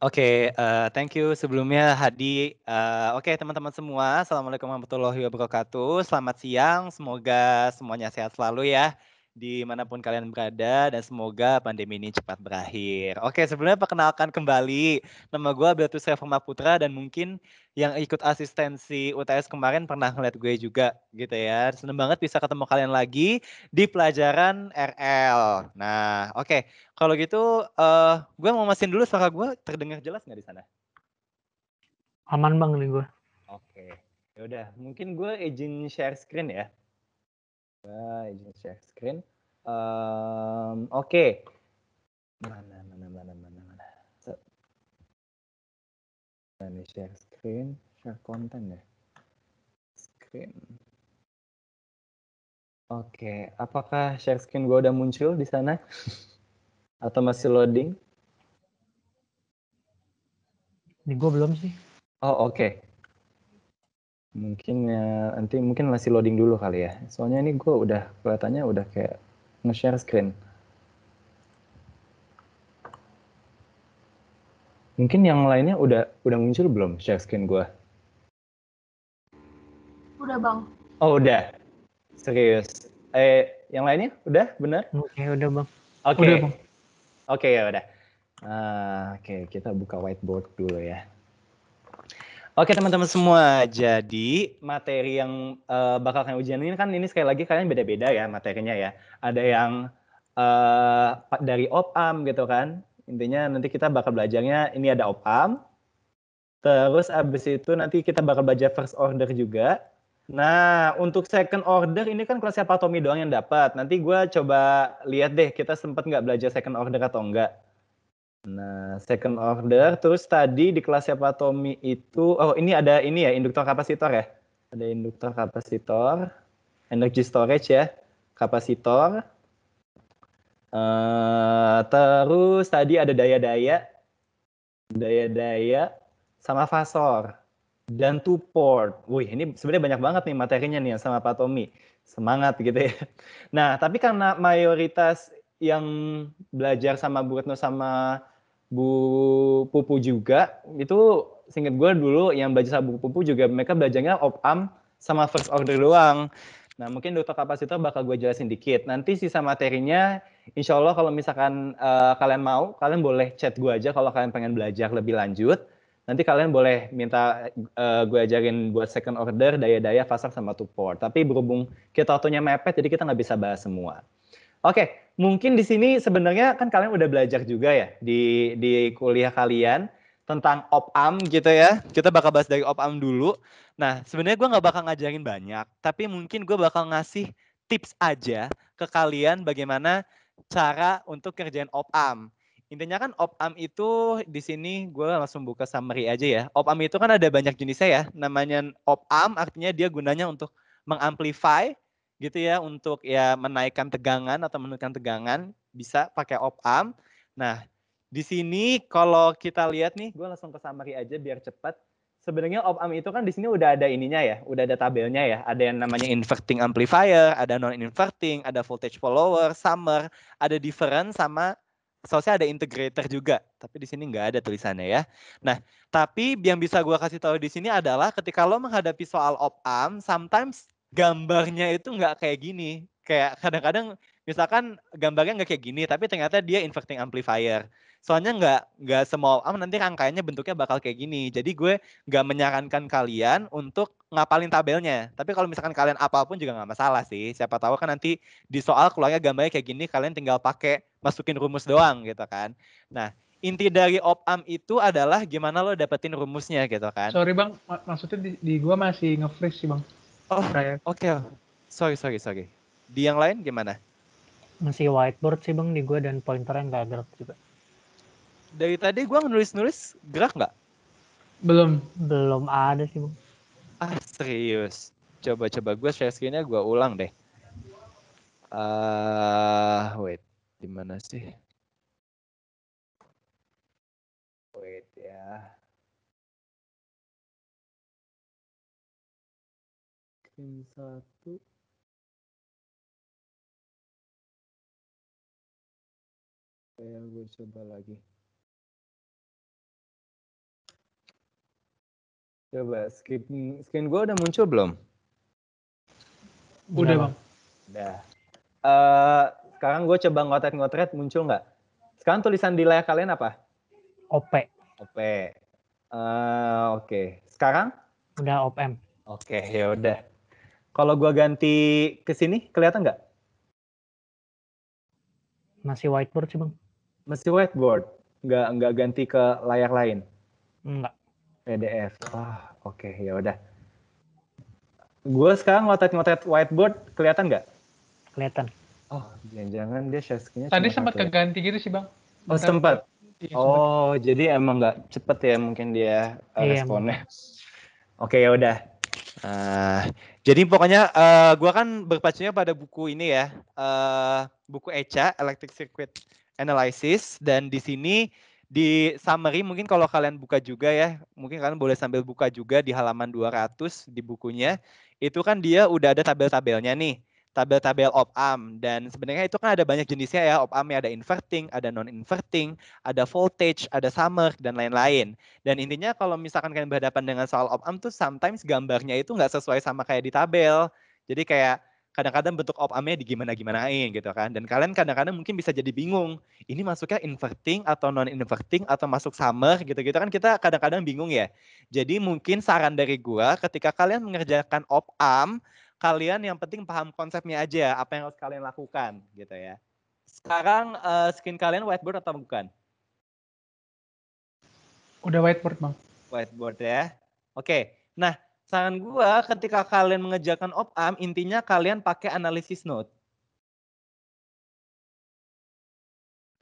Oke, okay, uh, eh, thank you sebelumnya Hadi. Uh, Oke okay, teman-teman semua, Assalamualaikum warahmatullahi wabarakatuh. Selamat siang, semoga semuanya sehat selalu ya dimanapun kalian berada dan semoga pandemi ini cepat berakhir. Oke, sebelumnya perkenalkan kembali nama gue Beatrice Reforma Putra dan mungkin yang ikut asistensi UTS kemarin pernah ngeliat gue juga gitu ya. Seneng banget bisa ketemu kalian lagi di pelajaran RL. Nah, oke. Kalau gitu, uh, eh, gue mau masin dulu suara gue terdengar jelas nggak di sana? Aman bang nih gue. Oke. Yaudah, mungkin gue izin share screen ya. Coba izin share screen. Um, Oke. Okay. Mana, mana, mana, mana, mana. Nah, ini share screen, share konten ya. Screen. Oke, okay. apakah share screen gue udah muncul di sana? Atau masih iya. loading? Ini gue belum sih. Oh, oke. Mungkin ya nanti mungkin masih loading dulu kali ya. Soalnya ini gue udah kelihatannya udah kayak nge-share screen. Mungkin yang lainnya udah udah muncul belum share screen gue? Udah bang. Oh udah. Serius. Eh yang lainnya udah bener? Oke udah bang. Oke. Okay. Oke okay, ya udah. Uh, Oke okay, kita buka whiteboard dulu ya. Oke teman-teman semua, jadi materi yang uh, bakal kalian ujian ini kan ini sekali lagi kalian beda-beda ya materinya ya. Ada yang uh, dari opam gitu kan. Intinya nanti kita bakal belajarnya ini ada opam. Terus abis itu nanti kita bakal belajar first order juga. Nah, untuk second order ini kan kelasnya Pak Tommy doang yang dapat. Nanti gue coba lihat deh kita sempat nggak belajar second order atau enggak. Nah, second order. Terus tadi di kelas Tommy itu, oh ini ada ini ya, induktor kapasitor ya. Ada induktor kapasitor, energy storage ya, kapasitor. Uh, terus tadi ada daya-daya, daya-daya, sama fasor. Dan two port. Wih, ini sebenarnya banyak banget nih materinya nih sama Pak Tommy. Semangat gitu ya. Nah, tapi karena mayoritas yang belajar sama Bu Retno sama Bu Pupu juga itu singkat gue dulu yang belajar sama Bu Pupu juga mereka belajarnya op amp sama first order doang. Nah mungkin dokter kapasitor bakal gue jelasin dikit. Nanti sisa materinya insya Allah kalau misalkan uh, kalian mau kalian boleh chat gue aja kalau kalian pengen belajar lebih lanjut. Nanti kalian boleh minta uh, eh, gue ajarin buat second order, daya-daya, fasar sama support. Tapi berhubung kita waktunya mepet, jadi kita nggak bisa bahas semua. Oke, mungkin di sini sebenarnya kan kalian udah belajar juga ya di di kuliah kalian tentang opam gitu ya. Kita bakal bahas dari opam dulu. Nah, sebenarnya gue nggak bakal ngajarin banyak, tapi mungkin gue bakal ngasih tips aja ke kalian bagaimana cara untuk kerjain opam. Intinya kan opam itu di sini gue langsung buka summary aja ya. Opam itu kan ada banyak jenisnya ya. Namanya opam artinya dia gunanya untuk mengamplify gitu ya untuk ya menaikkan tegangan atau menurunkan tegangan bisa pakai op amp. Nah, di sini kalau kita lihat nih, gue langsung ke summary aja biar cepat. Sebenarnya op amp itu kan di sini udah ada ininya ya, udah ada tabelnya ya. Ada yang namanya inverting amplifier, ada non inverting, ada voltage follower, summer, ada different sama Soalnya ada integrator juga, tapi di sini nggak ada tulisannya ya. Nah, tapi yang bisa gue kasih tahu di sini adalah ketika lo menghadapi soal op amp, sometimes gambarnya itu nggak kayak gini. Kayak kadang-kadang misalkan gambarnya nggak kayak gini, tapi ternyata dia inverting amplifier. Soalnya nggak nggak semua ah, nanti rangkaiannya bentuknya bakal kayak gini. Jadi gue nggak menyarankan kalian untuk ngapalin tabelnya. Tapi kalau misalkan kalian apapun juga nggak masalah sih. Siapa tahu kan nanti di soal keluarnya gambarnya kayak gini, kalian tinggal pakai masukin rumus doang gitu kan. Nah, inti dari op amp itu adalah gimana lo dapetin rumusnya gitu kan. Sorry bang, maksudnya di, di gua masih nge-freeze sih bang. Oh, oke. Okay. Oh. Sorry, sorry, sorry. Di yang lain gimana? Masih whiteboard sih bang di gue dan pointernya nggak gerak juga. Dari tadi gue nulis-nulis gerak nggak? Belum. Belum ada sih bang. Ah serius? Coba-coba gue share screen-nya gue ulang deh. Ah, uh, wait. Di mana sih? Wait ya. m 1 kayak gue coba lagi coba skip skin gue udah muncul belum udah bang udah uh, sekarang gue coba ngotret-ngotret muncul nggak sekarang tulisan di layar kalian apa op op uh, oke okay. sekarang udah opm, oke okay, ya udah kalau gua ganti ke sini kelihatan nggak? Masih whiteboard sih, Bang. Masih whiteboard. Nggak nggak ganti ke layar lain. Nggak. PDF. Ah, oh, oke, okay, ya udah. Gue sekarang ngotot-ngotot whiteboard, kelihatan nggak? Kelihatan. Oh, jangan-jangan dia share screen Tadi sempat ya? keganti gitu sih, Bang. Oh, iya, sempat. Oh, jadi emang nggak cepet ya mungkin dia eh, iya, responnya. oke, okay, ya udah. Uh, jadi pokoknya uh, eh, gue kan berpacunya pada buku ini ya, uh, buku Eca Electric Circuit Analysis dan di sini di summary mungkin kalau kalian buka juga ya, mungkin kalian boleh sambil buka juga di halaman 200 di bukunya, itu kan dia udah ada tabel-tabelnya nih tabel-tabel op-amp dan sebenarnya itu kan ada banyak jenisnya ya op ampnya ada inverting, ada non-inverting, ada voltage, ada summer dan lain-lain. Dan intinya kalau misalkan kalian berhadapan dengan soal op-amp tuh sometimes gambarnya itu nggak sesuai sama kayak di tabel. Jadi kayak kadang-kadang bentuk op-ampnya gimana gimanain gitu kan. Dan kalian kadang-kadang mungkin bisa jadi bingung, ini masuknya inverting atau non-inverting atau masuk summer gitu-gitu kan kita kadang-kadang bingung ya. Jadi mungkin saran dari gua ketika kalian mengerjakan op-amp kalian yang penting paham konsepnya aja ya, apa yang harus kalian lakukan gitu ya. Sekarang uh, skin kalian whiteboard atau bukan? Udah whiteboard, Bang. Whiteboard ya. Oke. Nah, saran gua ketika kalian mengejarkan op am intinya kalian pakai analisis note.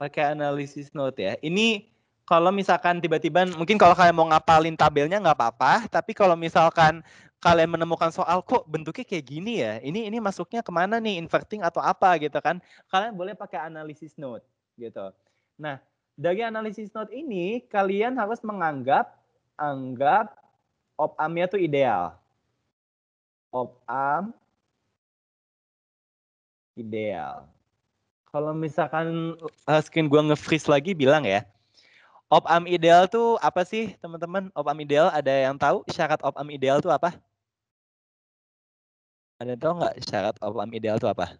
Pakai analisis note ya. Ini kalau misalkan tiba-tiba mungkin kalau kalian mau ngapalin tabelnya nggak apa-apa, tapi kalau misalkan kalian menemukan soal kok bentuknya kayak gini ya, ini ini masuknya kemana nih, inverting atau apa gitu kan? Kalian boleh pakai analisis note gitu. Nah dari analisis note ini kalian harus menganggap anggap op amnya tuh ideal. Op am ideal. Kalau misalkan eh, screen gua nge-freeze lagi bilang ya. Op am ideal tuh apa sih, teman-teman? Op am ideal ada yang tahu syarat op am ideal tuh apa? Anda tahu nggak syarat opam ideal itu apa?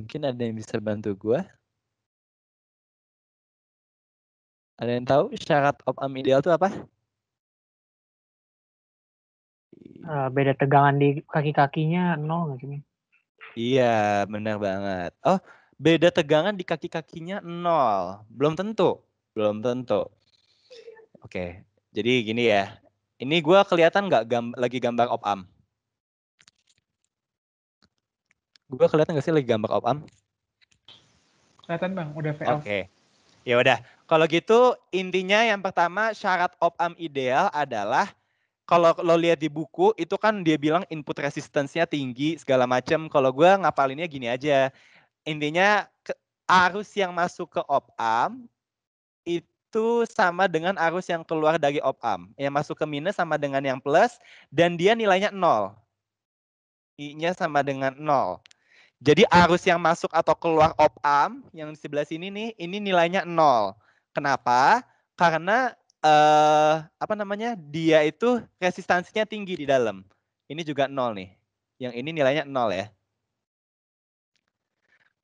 Mungkin ada yang bisa bantu gue. Ada yang tahu syarat opam ideal itu apa? Ah, beda tegangan di kaki-kakinya nol nggak sih? Iya, benar banget. Oh, beda tegangan di kaki-kakinya nol. Belum tentu. Belum tentu. Oke, jadi gini ya. Ini gue kelihatan nggak gam lagi gambar op amp? Gue kelihatan nggak sih lagi gambar op amp? Kelihatan bang, udah fail. Oke. Okay. Ya udah. Kalau gitu intinya yang pertama syarat op amp ideal adalah kalau lo lihat di buku itu kan dia bilang input resistance tinggi segala macam. Kalau gue ngapalinnya gini aja. Intinya arus yang masuk ke op amp itu sama dengan arus yang keluar dari op-amp. Yang masuk ke minus sama dengan yang plus, dan dia nilainya 0. I-nya sama dengan 0. Jadi arus yang masuk atau keluar op-amp yang di sebelah sini nih, ini nilainya 0. Kenapa? Karena eh, apa namanya dia itu resistansinya tinggi di dalam. Ini juga 0 nih. Yang ini nilainya 0 ya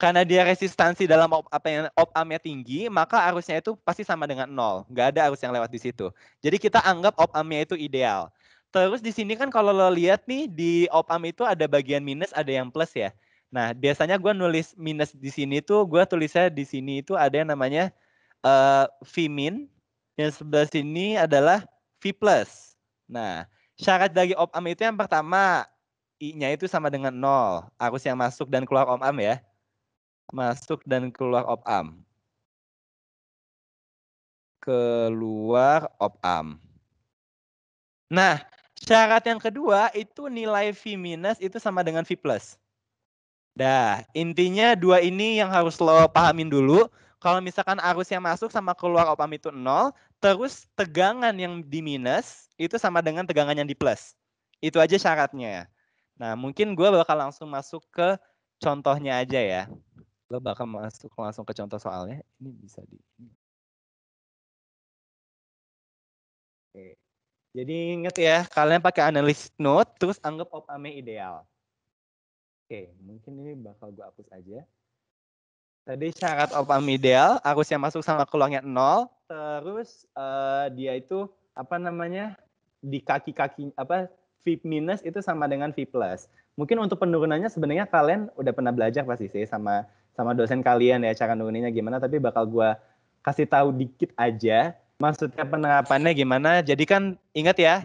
karena dia resistansi dalam op apa yang op amnya tinggi, maka arusnya itu pasti sama dengan nol. Nggak ada arus yang lewat di situ. Jadi kita anggap op amnya itu ideal. Terus di sini kan kalau lo lihat nih di op am itu ada bagian minus, ada yang plus ya. Nah biasanya gue nulis minus di sini tuh gue tulisnya di sini itu ada yang namanya uh, eh, v min, yang sebelah sini adalah v plus. Nah syarat dari op am itu yang pertama i-nya itu sama dengan nol arus yang masuk dan keluar op am ya masuk dan keluar op amp. Keluar op amp. Nah, syarat yang kedua itu nilai V minus itu sama dengan V plus. Dah intinya dua ini yang harus lo pahamin dulu. Kalau misalkan arus yang masuk sama keluar opam itu nol, terus tegangan yang di minus itu sama dengan tegangan yang di plus. Itu aja syaratnya Nah, mungkin gue bakal langsung masuk ke contohnya aja ya gue bakal masuk langsung ke contoh soalnya ini bisa di Oke. jadi inget ya kalian pakai analis note terus anggap opame ideal oke mungkin ini bakal gue hapus aja tadi syarat opame ideal yang masuk sama keluarnya nol terus uh, dia itu apa namanya di kaki-kaki apa V minus itu sama dengan V plus mungkin untuk penurunannya sebenarnya kalian udah pernah belajar pasti sih sama sama dosen kalian ya cara nuruninnya gimana tapi bakal gue kasih tahu dikit aja maksudnya penerapannya gimana jadi kan ingat ya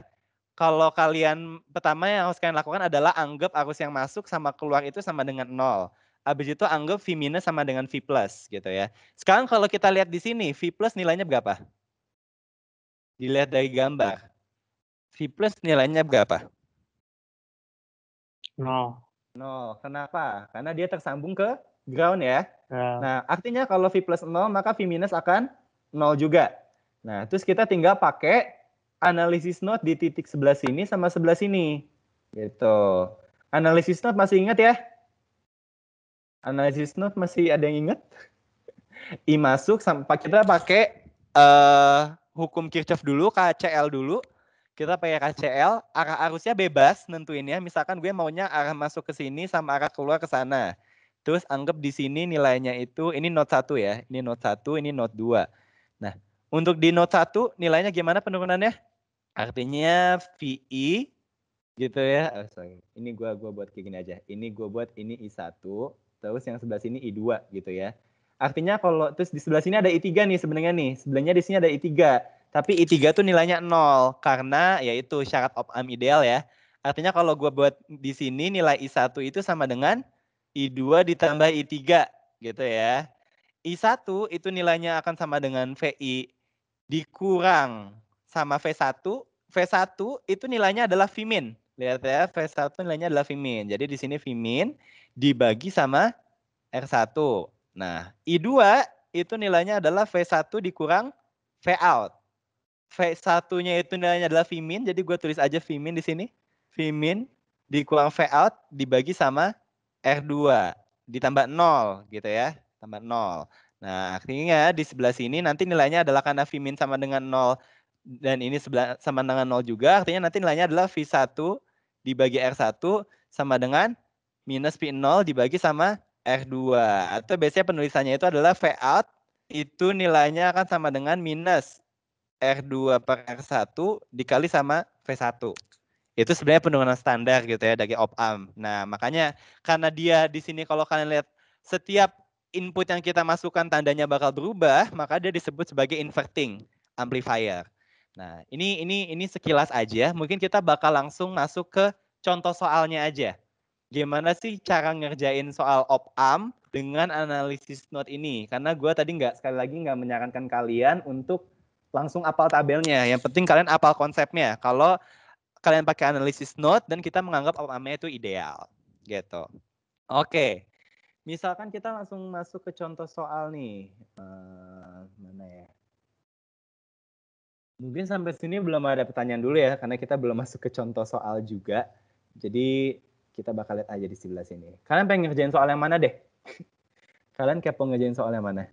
kalau kalian pertama yang harus kalian lakukan adalah anggap arus yang masuk sama keluar itu sama dengan nol Habis itu anggap V minus sama dengan V plus gitu ya. Sekarang kalau kita lihat di sini, V plus nilainya berapa? Dilihat dari gambar. V plus nilainya berapa? Nol. Nol. Kenapa? Karena dia tersambung ke ground ya. Yeah. Nah, artinya kalau V plus 0, maka V minus akan 0 juga. Nah, terus kita tinggal pakai analisis node di titik sebelah sini sama sebelah sini. Gitu. Analisis node masih ingat ya? Analisis node masih ada yang ingat? I masuk, kita pakai uh, hukum Kirchhoff dulu, KCL dulu. Kita pakai KCL, arah arusnya bebas nentuinnya. Misalkan gue maunya arah masuk ke sini sama arah keluar ke sana Terus anggap di sini nilainya itu, ini note 1 ya, ini note 1, ini note 2. Nah, untuk di note 1 nilainya gimana penurunannya? Artinya VI gitu ya. Oh, sorry. Ini gua gua buat kayak gini aja. Ini gua buat ini I1, terus yang sebelah sini I2 gitu ya. Artinya kalau terus di sebelah sini ada I3 nih sebenarnya nih. Sebenarnya di sini ada I3, tapi I3 tuh nilainya 0 karena yaitu syarat op amp ideal ya. Artinya kalau gua buat di sini nilai I1 itu sama dengan I2 ditambah I3 gitu ya. I1 itu nilainya akan sama dengan VI dikurang sama V1. V1 itu nilainya adalah Vmin. Lihat ya, V1 nilainya adalah Vmin. Jadi di sini Vmin dibagi sama R1. Nah, I2 itu nilainya adalah V1 dikurang Vout. V1-nya itu nilainya adalah Vmin. jadi gue tulis aja Vmin di sini. Vmin dikurang Vout dibagi sama R2 ditambah 0 gitu ya, tambah 0. Nah, artinya di sebelah sini nanti nilainya adalah karena V min sama dengan 0 dan ini sebelah sama dengan 0 juga, artinya nanti nilainya adalah V1 dibagi R1 sama dengan minus v 0 dibagi sama R2. Atau biasanya penulisannya itu adalah V out itu nilainya akan sama dengan minus R2 per R1 dikali sama V1 itu sebenarnya penurunan standar gitu ya dari op amp. Nah, makanya karena dia di sini kalau kalian lihat setiap input yang kita masukkan tandanya bakal berubah, maka dia disebut sebagai inverting amplifier. Nah, ini ini ini sekilas aja, mungkin kita bakal langsung masuk ke contoh soalnya aja. Gimana sih cara ngerjain soal op amp dengan analisis note ini? Karena gue tadi nggak sekali lagi nggak menyarankan kalian untuk langsung apal tabelnya. Yang penting kalian apal konsepnya. Kalau kalian pakai analisis note dan kita menganggap outcome-nya itu ideal gitu. Oke. Okay. Misalkan kita langsung masuk ke contoh soal nih. Uh, mana ya? Mungkin sampai sini belum ada pertanyaan dulu ya karena kita belum masuk ke contoh soal juga. Jadi kita bakal lihat aja di sebelah sini. Kalian pengen ngerjain soal yang mana deh? Kalian kepo ngerjain soal yang mana?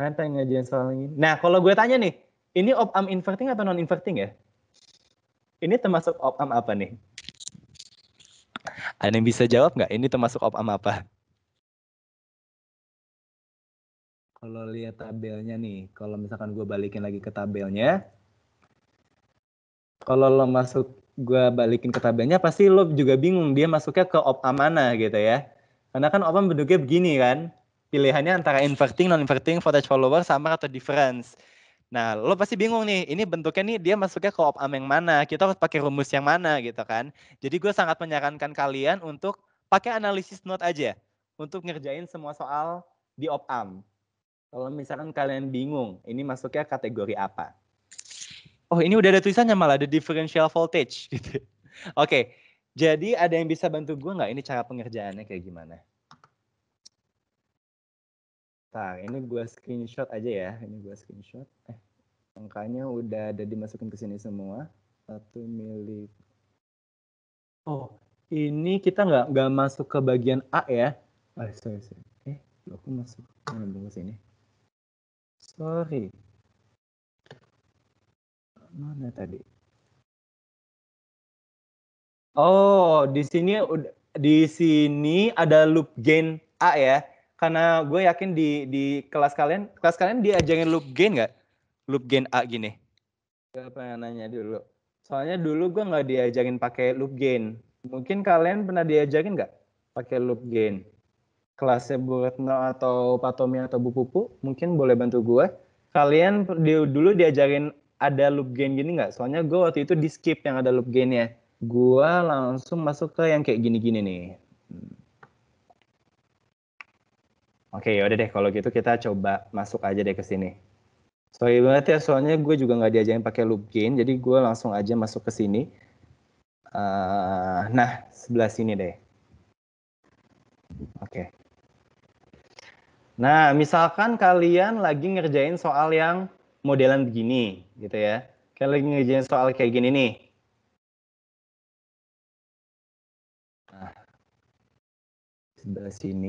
Kalian pengen ngerjain soal ini? Nah, kalau gue tanya nih, ini op am inverting atau non inverting ya? Ini termasuk opam apa nih? Ada yang bisa jawab nggak? Ini termasuk opam apa? Kalau lihat tabelnya nih, kalau misalkan gue balikin lagi ke tabelnya, kalau lo masuk gue balikin ke tabelnya pasti lo juga bingung dia masuknya ke opam mana gitu ya karena kan opam bentuknya begini kan pilihannya antara inverting non inverting voltage follower sama atau difference Nah, lo pasti bingung nih, ini bentuknya nih dia masuknya ke op am yang mana, kita harus pakai rumus yang mana gitu kan. Jadi gue sangat menyarankan kalian untuk pakai analisis note aja untuk ngerjain semua soal di op am. Kalau misalkan kalian bingung, ini masuknya kategori apa? Oh, ini udah ada tulisannya malah ada differential voltage gitu. Oke, okay. jadi ada yang bisa bantu gue nggak ini cara pengerjaannya kayak gimana? Nah, ini gue screenshot aja ya. Ini gue screenshot. Eh, angkanya udah ada dimasukin ke sini semua. Satu mili. Oh, ini kita nggak nggak masuk ke bagian A ya? Oh, sorry, sorry. Eh, aku masuk. Mana ke sini. Sorry. Mana tadi? Oh, di sini udah. di sini ada loop gain A ya karena gue yakin di di kelas kalian kelas kalian diajarin loop gain nggak loop gain A gini gue pengen nanya dulu soalnya dulu gue nggak diajakin pakai loop gain mungkin kalian pernah diajakin nggak pakai loop gain kelasnya Bu Retno atau Patomi atau Bu Pupu mungkin boleh bantu gue kalian di, dulu diajakin ada loop gain gini nggak soalnya gue waktu itu di skip yang ada loop gainnya gue langsung masuk ke yang kayak gini-gini nih hmm. Oke, okay, ya udah deh kalau gitu kita coba masuk aja deh ke sini. Sorry banget ya, soalnya gue juga nggak diajarin pakai loop gain, jadi gue langsung aja masuk ke sini. Uh, nah, sebelah sini deh. Oke. Okay. Nah, misalkan kalian lagi ngerjain soal yang modelan begini, gitu ya. Kalian lagi ngerjain soal kayak gini nih. Nah, sebelah sini.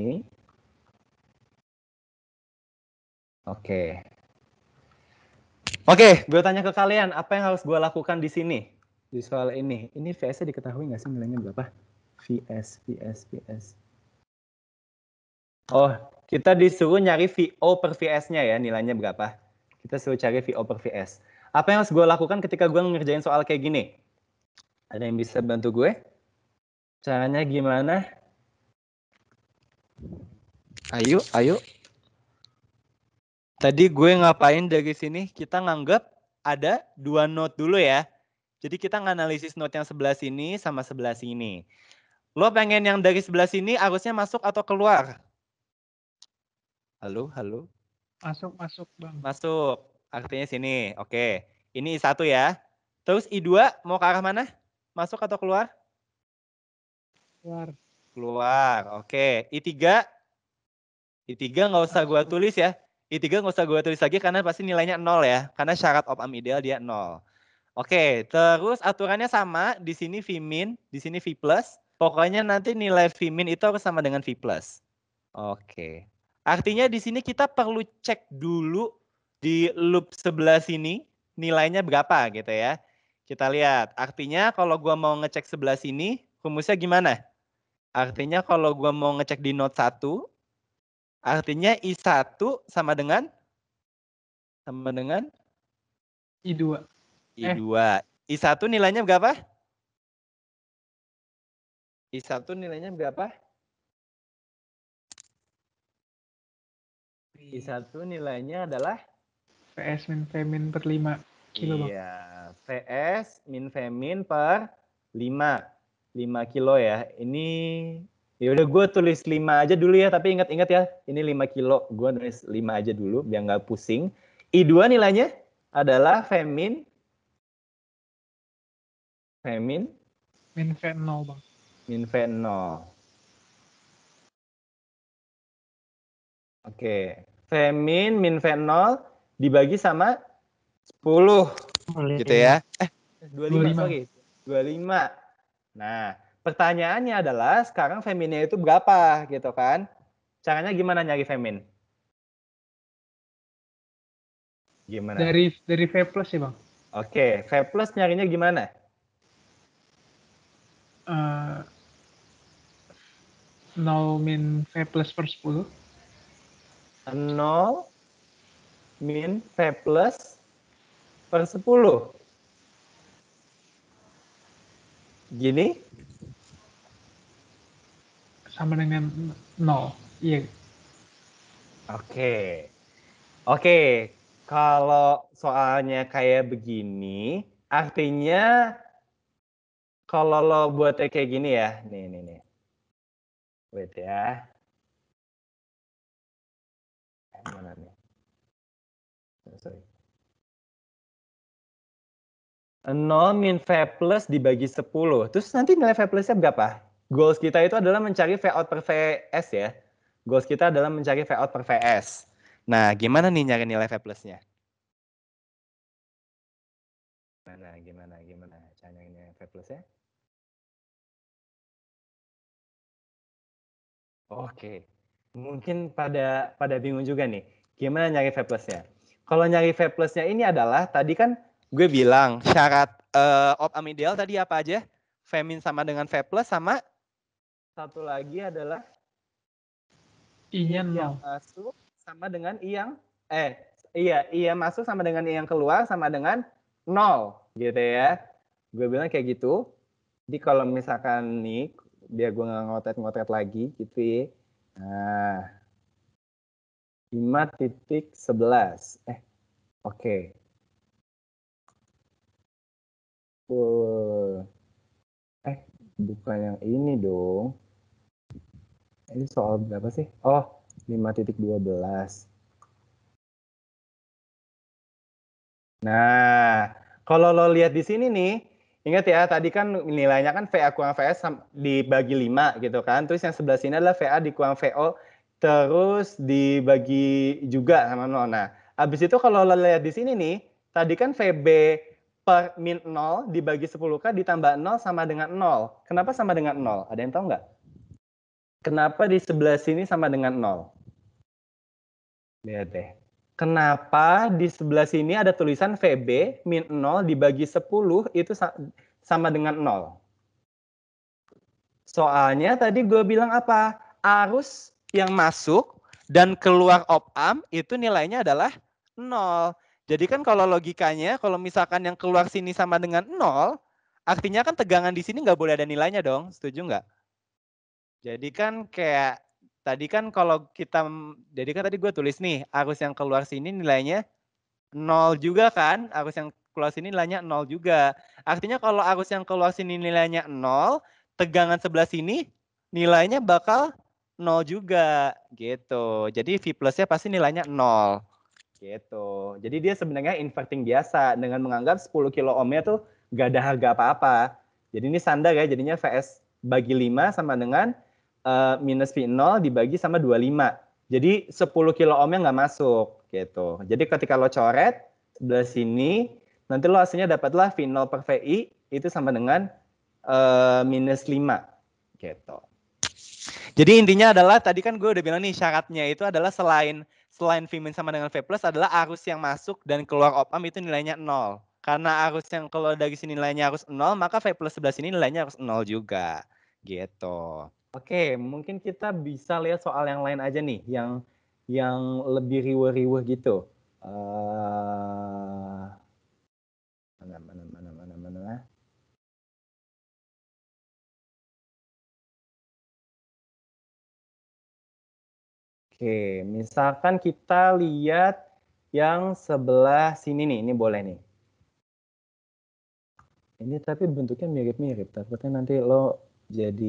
Oke. Oke, gue tanya ke kalian, apa yang harus gue lakukan di sini? Di soal ini. Ini VS-nya diketahui nggak sih nilainya berapa? VS, VS, VS. Oh, kita disuruh nyari VO per VS-nya ya, nilainya berapa. Kita suruh cari VO per VS. Apa yang harus gue lakukan ketika gue ngerjain soal kayak gini? Ada yang bisa bantu gue? Caranya gimana? Ayo, ayo. Tadi gue ngapain dari sini? Kita nganggap ada dua note dulu ya. Jadi kita nganalisis note yang sebelah sini sama sebelah sini. Lo pengen yang dari sebelah sini harusnya masuk atau keluar? Halo, halo. Masuk, masuk, Bang. Masuk. Artinya sini. Oke. Ini I1 ya. Terus I2 mau ke arah mana? Masuk atau keluar? Keluar. Keluar. Oke. I3 I3 nggak usah gue tulis ya. I3 nggak usah gue tulis lagi karena pasti nilainya nol ya. Karena syarat opam ideal dia nol. Oke, terus aturannya sama. Di sini V min, di sini V plus. Pokoknya nanti nilai V min itu harus sama dengan V plus. Oke. Artinya di sini kita perlu cek dulu di loop sebelah sini nilainya berapa gitu ya. Kita lihat. Artinya kalau gue mau ngecek sebelah sini, rumusnya gimana? Artinya kalau gue mau ngecek di node 1, Artinya I1 sama dengan sama dengan I2. I2. Eh. I1 nilainya berapa? I1 nilainya berapa? I1 nilainya adalah PS min V min per 5 kilo. Iya, PS min V min per 5. 5 kilo ya. Ini ya udah gue tulis 5 aja dulu ya tapi ingat-ingat ya ini 5 kilo gue tulis 5 aja dulu biar nggak pusing I2 nilainya adalah femin femin min v0 bang min v0 oke femin min v0 dibagi sama 10 gitu ya eh 25 lagi 25 nah Pertanyaannya adalah sekarang feminnya itu berapa gitu kan? Caranya gimana nyari femin? Gimana? Dari dari V plus sih ya, bang. Oke, okay. V plus nyarinya gimana? Uh, nol min V plus per sepuluh. Nol min V plus per sepuluh. Gini? sama dengan 0. Iya. Oke. Oke, kalau soalnya kayak begini, artinya kalau lo buat kayak gini ya. Nih, nih, nih. Wait ya. Mana nih? Oh, sorry. 0 min V plus dibagi 10. Terus nanti nilai V plusnya berapa? goals kita itu adalah mencari V out per VS ya. Goals kita adalah mencari V out per VS. Nah, gimana nih nyari nilai V plusnya? Gimana, gimana, gimana cara nilai V plusnya? Oke, mungkin pada pada bingung juga nih, gimana nyari V plusnya? Kalau nyari V plusnya ini adalah tadi kan gue bilang syarat uh, op amideal tadi apa aja? Femin sama dengan V plus sama satu lagi adalah I yang masuk sama dengan I yang eh iya I yang masuk sama dengan I yang keluar sama dengan nol gitu ya. Gue bilang kayak gitu. di kalau misalkan nih biar gue nggak ngotet-ngotet lagi gitu ya. Nah, lima titik sebelas Eh, oke. Okay. eh, bukan yang ini dong. Ini soal berapa sih? Oh, 5.12. Nah, kalau lo lihat di sini nih, ingat ya tadi kan nilainya kan VA kurang VS dibagi 5 gitu kan. Terus yang sebelah sini adalah VA dikurang VO terus dibagi juga sama 0. Nah, habis itu kalau lo lihat di sini nih, tadi kan VB per min 0 dibagi 10K ditambah 0 sama dengan 0. Kenapa sama dengan 0? Ada yang tahu nggak? Kenapa di sebelah sini sama dengan 0? Lihat deh. Kenapa di sebelah sini ada tulisan VB min 0 dibagi 10 itu sama dengan 0? Soalnya tadi gue bilang apa? Arus yang masuk dan keluar op-amp itu nilainya adalah 0. Jadi kan kalau logikanya, kalau misalkan yang keluar sini sama dengan 0, artinya kan tegangan di sini nggak boleh ada nilainya dong, setuju nggak? Jadi kan kayak tadi kan kalau kita jadi kan tadi gue tulis nih arus yang keluar sini nilainya nol juga kan arus yang keluar sini nilainya nol juga artinya kalau arus yang keluar sini nilainya nol tegangan sebelah sini nilainya bakal nol juga gitu jadi V plusnya pasti nilainya nol gitu jadi dia sebenarnya inverting biasa dengan menganggap 10 kilo ohmnya tuh gak ada harga apa-apa jadi ini standar ya jadinya VS bagi 5 sama dengan Eh, minus V0 dibagi sama 25. Jadi 10 kilo ohmnya nggak masuk gitu. Jadi ketika lo coret sebelah sini, nanti lo hasilnya dapatlah V0 per VI itu sama dengan uh, minus 5 gitu. Jadi intinya adalah tadi kan gue udah bilang nih syaratnya itu adalah selain selain V min sama dengan V plus adalah arus yang masuk dan keluar opam itu nilainya nol. Karena arus yang keluar dari sini nilainya harus nol, maka V plus sebelah sini nilainya harus nol juga. Gitu. Oke, mungkin kita bisa lihat soal yang lain aja nih, yang yang lebih riweh-riweh gitu. Uh, mana mana mana mana mana. Oke, misalkan kita lihat yang sebelah sini nih, ini boleh nih. Ini tapi bentuknya mirip-mirip, takutnya nanti lo jadi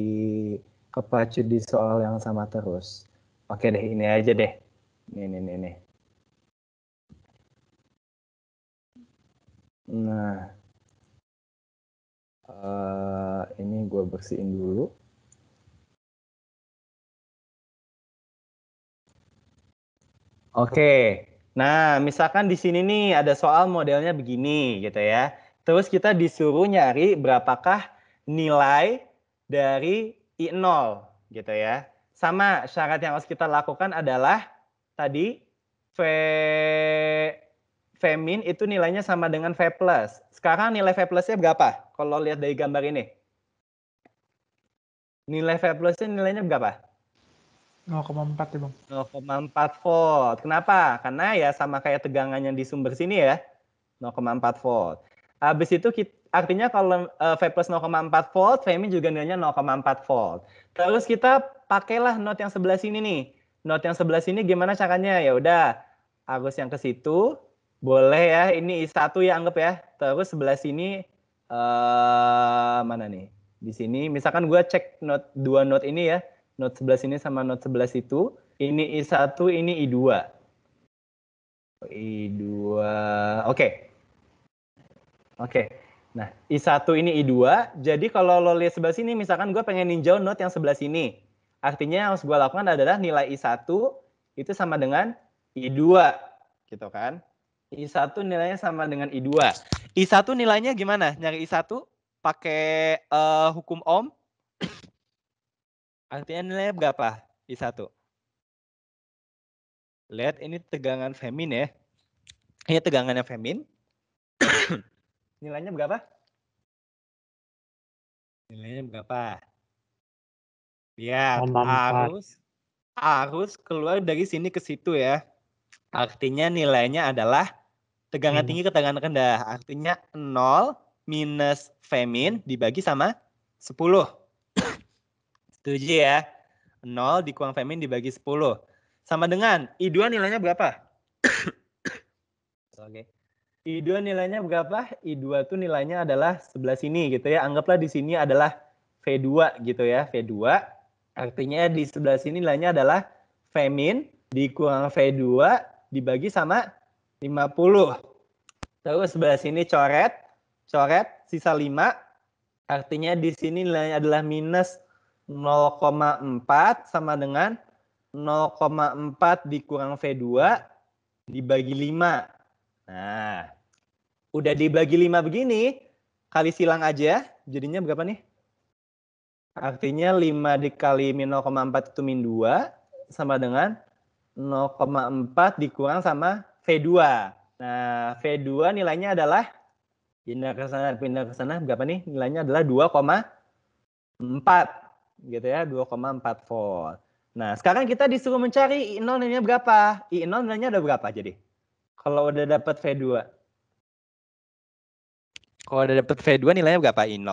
kepacu di soal yang sama terus. Oke deh, ini aja deh. Nah. Eh, ini ini ini Nah, uh, ini gue bersihin dulu. Oke, nah misalkan di sini nih ada soal modelnya begini gitu ya. Terus kita disuruh nyari berapakah nilai dari I0 gitu ya. Sama syarat yang harus kita lakukan adalah tadi V Femin itu nilainya sama dengan V+. plus. Sekarang nilai V plusnya berapa? Kalau lihat dari gambar ini. Nilai V plusnya nilainya berapa? 0,4 ya Bang. 0,4 volt. Kenapa? Karena ya sama kayak tegangan yang di sumber sini ya. 0,4 volt. Habis itu kita artinya kalau uh, V plus 0,4 volt, Femi juga nilainya 0,4 volt. Terus kita pakailah note yang sebelah sini nih. Note yang sebelah sini gimana caranya? Ya udah, arus yang ke situ boleh ya, ini I1 ya anggap ya. Terus sebelah sini uh, eh, mana nih? Di sini misalkan gua cek note dua note ini ya. Note sebelah sini sama note sebelah situ. Ini I1, ini I2. I2. Oke. Okay. Oke. Okay. Nah, I1 ini I2, jadi kalau lo lihat sebelah sini, misalkan gue pengen ninjau note yang sebelah sini. Artinya yang harus gue lakukan adalah nilai I1 itu sama dengan I2, gitu kan. I1 nilainya sama dengan I2. I1 nilainya gimana? Nyari I1 pakai uh, hukum Ohm. Artinya nilainya berapa I1? Lihat ini tegangan Femin ya. Ini tegangannya Femin. Nilainya berapa? Nilainya berapa? Ya, harus harus keluar dari sini ke situ ya. Artinya nilainya adalah tegangan hmm. tinggi ke tegangan rendah. Artinya 0 minus Femin dibagi sama 10. Setuju ya? 0 dikurang Femin dibagi 10. Sama dengan I2 nilainya berapa? Oke. Okay. I2 nilainya berapa? I2 tuh nilainya adalah sebelah sini gitu ya. Anggaplah di sini adalah V2 gitu ya. V2 artinya di sebelah sini nilainya adalah V min dikurang V2 dibagi sama 50. Terus sebelah sini coret, coret sisa 5. Artinya di sini nilainya adalah minus 0,4 sama dengan 0,4 dikurang V2 dibagi 5 Nah, udah dibagi lima begini, kali silang aja, ya. jadinya berapa nih? Artinya 5 dikali 0,4 itu min 2 sama dengan 0,4 dikurang sama V2. Nah, V2 nilainya adalah pindah ke sana, pindah ke sana berapa nih? Nilainya adalah 2,4 gitu ya, 2,4 volt. Nah, sekarang kita disuruh mencari I0 nilainya berapa? I0 nilainya ada berapa jadi? Kalau udah dapat V2. Kalau udah dapat V2 nilainya berapa i 0?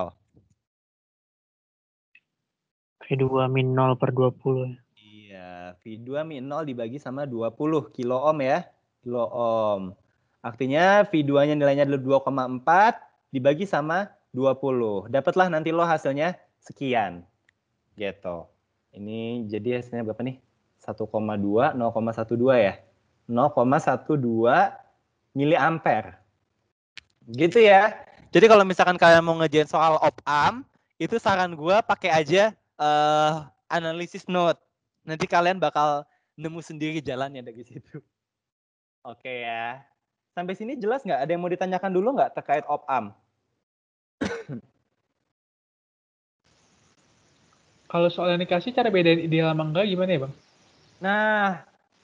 V2 min 0 per 20. Iya, V2 min 0 dibagi sama 20 kilo ohm ya. Kilo ohm. Artinya V2-nya nilainya adalah 2,4 dibagi sama 20. Dapatlah nanti lo hasilnya sekian. Gitu. Ini jadi hasilnya berapa nih? 1,2, 0,12 ya? 0,12 ampere, Gitu ya. Jadi kalau misalkan kalian mau ngejain soal op amp, itu saran gue pakai aja uh, analisis note. Nanti kalian bakal nemu sendiri jalannya dari situ. Oke ya. Sampai sini jelas nggak? Ada yang mau ditanyakan dulu nggak terkait op amp? Kalau soal yang dikasih cara bedain ideal sama enggak gimana ya bang? Nah,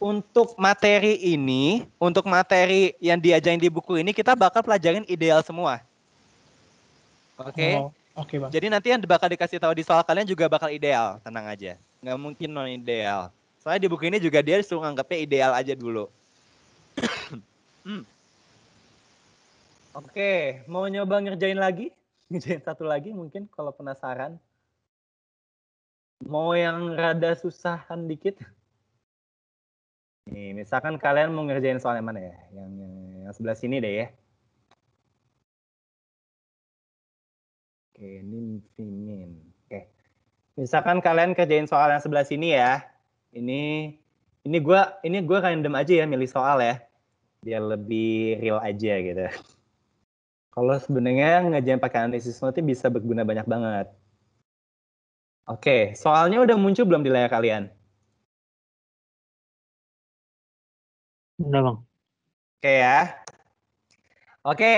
untuk materi ini, untuk materi yang diajarin di buku ini kita bakal pelajarin ideal semua. Oke. Okay? Oh, Oke, okay, Jadi nanti yang bakal dikasih tahu di soal kalian juga bakal ideal, tenang aja. Nggak mungkin non ideal. Soalnya di buku ini juga dia disuruh nganggapnya ideal aja dulu. hmm. Oke, okay, mau nyoba ngerjain lagi? Ngerjain satu lagi mungkin kalau penasaran. Mau yang rada susahan dikit? Nih, misalkan kalian mau ngerjain soal yang mana ya? Yang, yang, yang sebelah sini deh ya. Oke, ini Vimin. Oke. Misalkan kalian kerjain soal yang sebelah sini ya. Ini ini gua ini gua random aja ya milih soal ya. Biar lebih real aja gitu. Kalau sebenarnya ngerjain pakai analisis nanti bisa berguna banyak banget. Oke, soalnya udah muncul belum di layar kalian? Udah bang. Oke ya. Oke,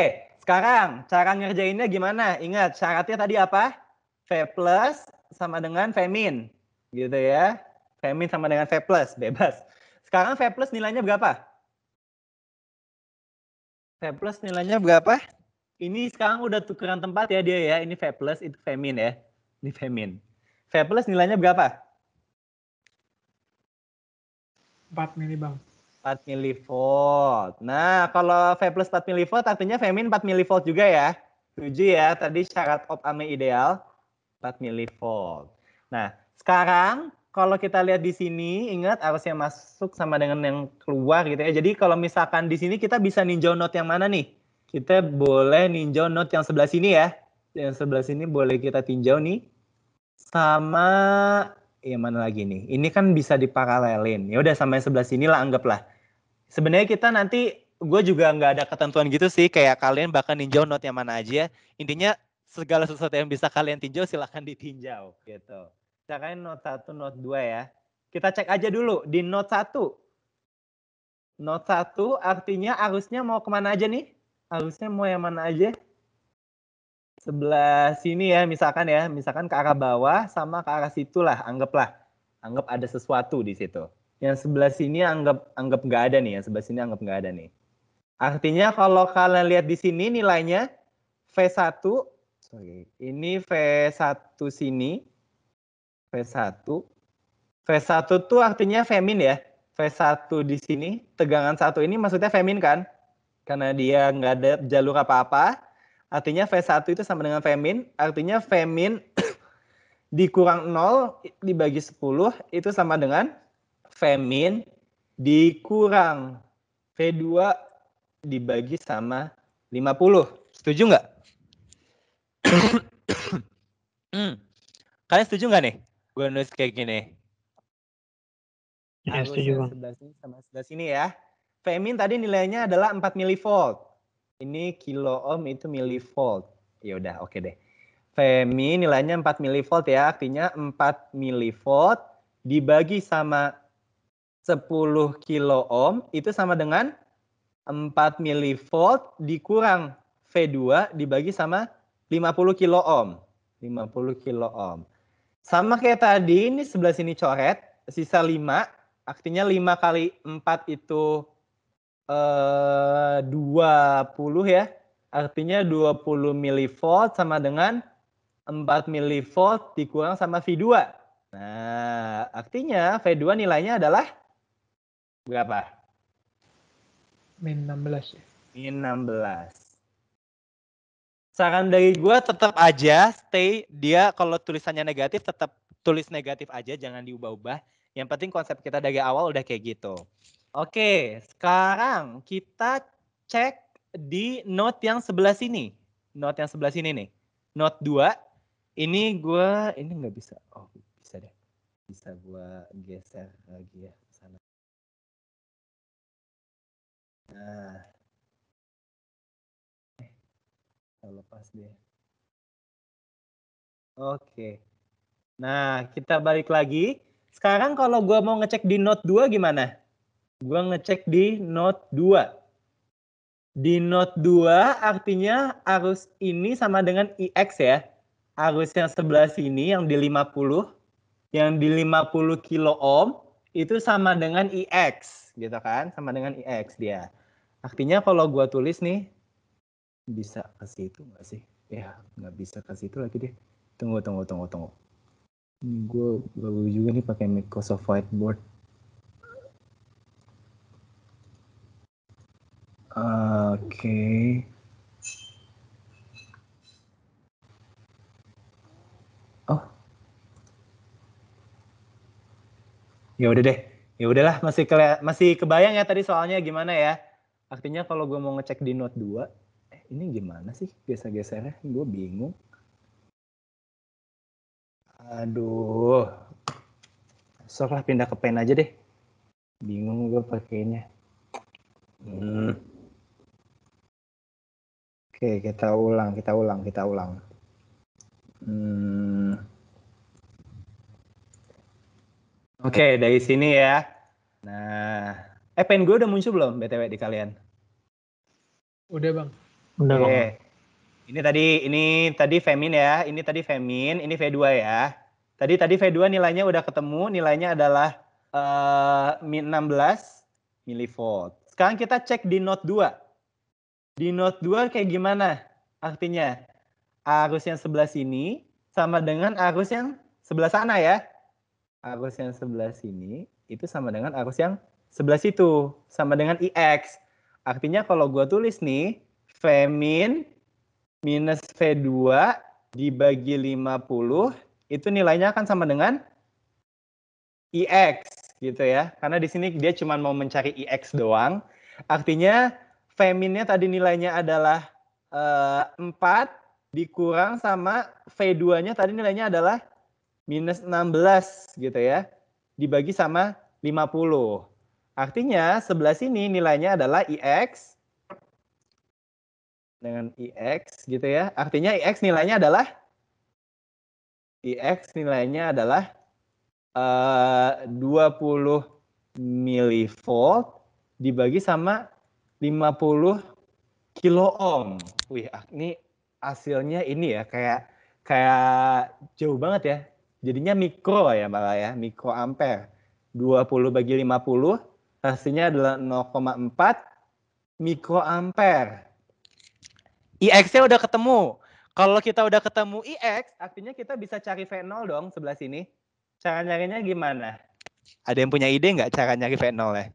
sekarang cara ngerjainnya gimana? Ingat syaratnya tadi apa? V plus sama dengan min, Gitu ya. min sama dengan V plus, bebas. Sekarang V plus nilainya berapa? V plus nilainya berapa? Ini sekarang udah tukeran tempat ya dia ya. Ini V plus, itu min ya. Ini min. V plus nilainya berapa? 4 mili bang. 4 milivolt. Nah, kalau V plus 4 milivolt artinya Femin 4 milivolt juga ya. Setuju ya, tadi syarat op ame ideal 4 milivolt. Nah, sekarang kalau kita lihat di sini, ingat arusnya masuk sama dengan yang keluar gitu ya. Jadi kalau misalkan di sini kita bisa ninjau note yang mana nih? Kita boleh ninjau note yang sebelah sini ya. Yang sebelah sini boleh kita tinjau nih. Sama, yang mana lagi nih? Ini kan bisa diparalelin. Ya udah sama yang sebelah sini lah anggaplah sebenarnya kita nanti gue juga nggak ada ketentuan gitu sih kayak kalian bahkan ninjau note yang mana aja ya. intinya segala sesuatu yang bisa kalian tinjau silahkan ditinjau gitu misalkan note satu note dua ya kita cek aja dulu di note satu note satu artinya arusnya mau kemana aja nih arusnya mau yang mana aja sebelah sini ya misalkan ya misalkan ke arah bawah sama ke arah situlah anggaplah anggap ada sesuatu di situ yang sebelah sini anggap anggap nggak ada nih, yang sebelah sini anggap nggak ada nih. Artinya kalau kalian lihat di sini nilainya V1, sorry, ini V1 sini, V1, V1 tuh artinya femin ya. V1 di sini, tegangan satu ini maksudnya femin kan? Karena dia nggak ada jalur apa-apa, artinya V1 itu sama dengan femin, artinya femin dikurang 0 dibagi 10 itu sama dengan Femin dikurang V2 dibagi sama 50. Setuju nggak? Kalian setuju nggak nih? Gue nulis kayak gini. Ya, setuju bang. Sebelah sini sama sebelah sini ya. Femin tadi nilainya adalah 4 milivolt. Ini kilo ohm itu milivolt. Yaudah, udah, oke okay deh. Femin nilainya 4 milivolt ya, artinya 4 milivolt dibagi sama 10 kilo ohm itu sama dengan 4 milivolt dikurang V2 dibagi sama 50 kilo ohm. 50 kilo ohm. Sama kayak tadi, ini sebelah sini coret, sisa 5, artinya 5 kali 4 itu eh, 20 ya. Artinya 20 milivolt sama dengan 4 milivolt dikurang sama V2. Nah, artinya V2 nilainya adalah berapa? Min 16 ya. Min 16. Saran dari gue tetap aja stay dia kalau tulisannya negatif tetap tulis negatif aja jangan diubah-ubah. Yang penting konsep kita dari awal udah kayak gitu. Oke, sekarang kita cek di note yang sebelah sini. Note yang sebelah sini nih. Note 2. Ini gue, ini nggak bisa. Oh, bisa deh. Bisa gue geser lagi ya. Nah. Eh, lepas dia. Oke. Nah, kita balik lagi. Sekarang kalau gue mau ngecek di note 2 gimana? Gue ngecek di note 2. Di note 2 artinya arus ini sama dengan IX e ya. Arus yang sebelah sini yang di 50. Yang di 50 kilo ohm itu sama dengan EX gitu kan sama dengan EX dia artinya kalau gue tulis nih bisa ke situ nggak sih ya nggak bisa ke situ lagi deh tunggu tunggu tunggu tunggu ini gue baru juga nih pakai Microsoft Whiteboard oke okay. ya udah deh ya udahlah masih kelihat masih kebayang ya tadi soalnya gimana ya artinya kalau gue mau ngecek di note 2 eh, ini gimana sih geser-gesernya gue bingung aduh sok pindah ke pen aja deh bingung gue pakainya hmm. oke kita ulang kita ulang kita ulang hmm. Oke, okay, dari sini ya. Nah, eh pen gue udah muncul belum BTW di kalian? Udah, Bang. Udah, Bang. Ini tadi ini tadi Femin ya, ini tadi Femin, ini V2 ya. Tadi tadi V2 nilainya udah ketemu, nilainya adalah uh, 16 milivolt. Sekarang kita cek di note 2. Di note 2 kayak gimana? Artinya arus yang sebelah sini sama dengan arus yang sebelah sana ya arus yang sebelah sini itu sama dengan arus yang sebelah situ sama dengan ix e artinya kalau gue tulis nih Femin minus V2 dibagi 50 itu nilainya akan sama dengan IX e gitu ya. Karena di sini dia cuma mau mencari IX e doang. Artinya feminnya tadi nilainya adalah uh, eh, 4 dikurang sama V2-nya tadi nilainya adalah minus 16 gitu ya, dibagi sama 50. Artinya sebelah sini nilainya adalah IX e dengan IX e gitu ya. Artinya IX e nilainya adalah IX nilainya adalah eh, uh, 20 milivolt dibagi sama 50 kilo ohm. Wih, ah, ini hasilnya ini ya kayak kayak jauh banget ya jadinya mikro ya malah ya, mikro ampere. 20 bagi 50 hasilnya adalah 0,4 mikro ampere. IX-nya udah ketemu. Kalau kita udah ketemu IX, artinya kita bisa cari V0 dong sebelah sini. Cara nyarinya gimana? Ada yang punya ide nggak cara nyari V0 ya?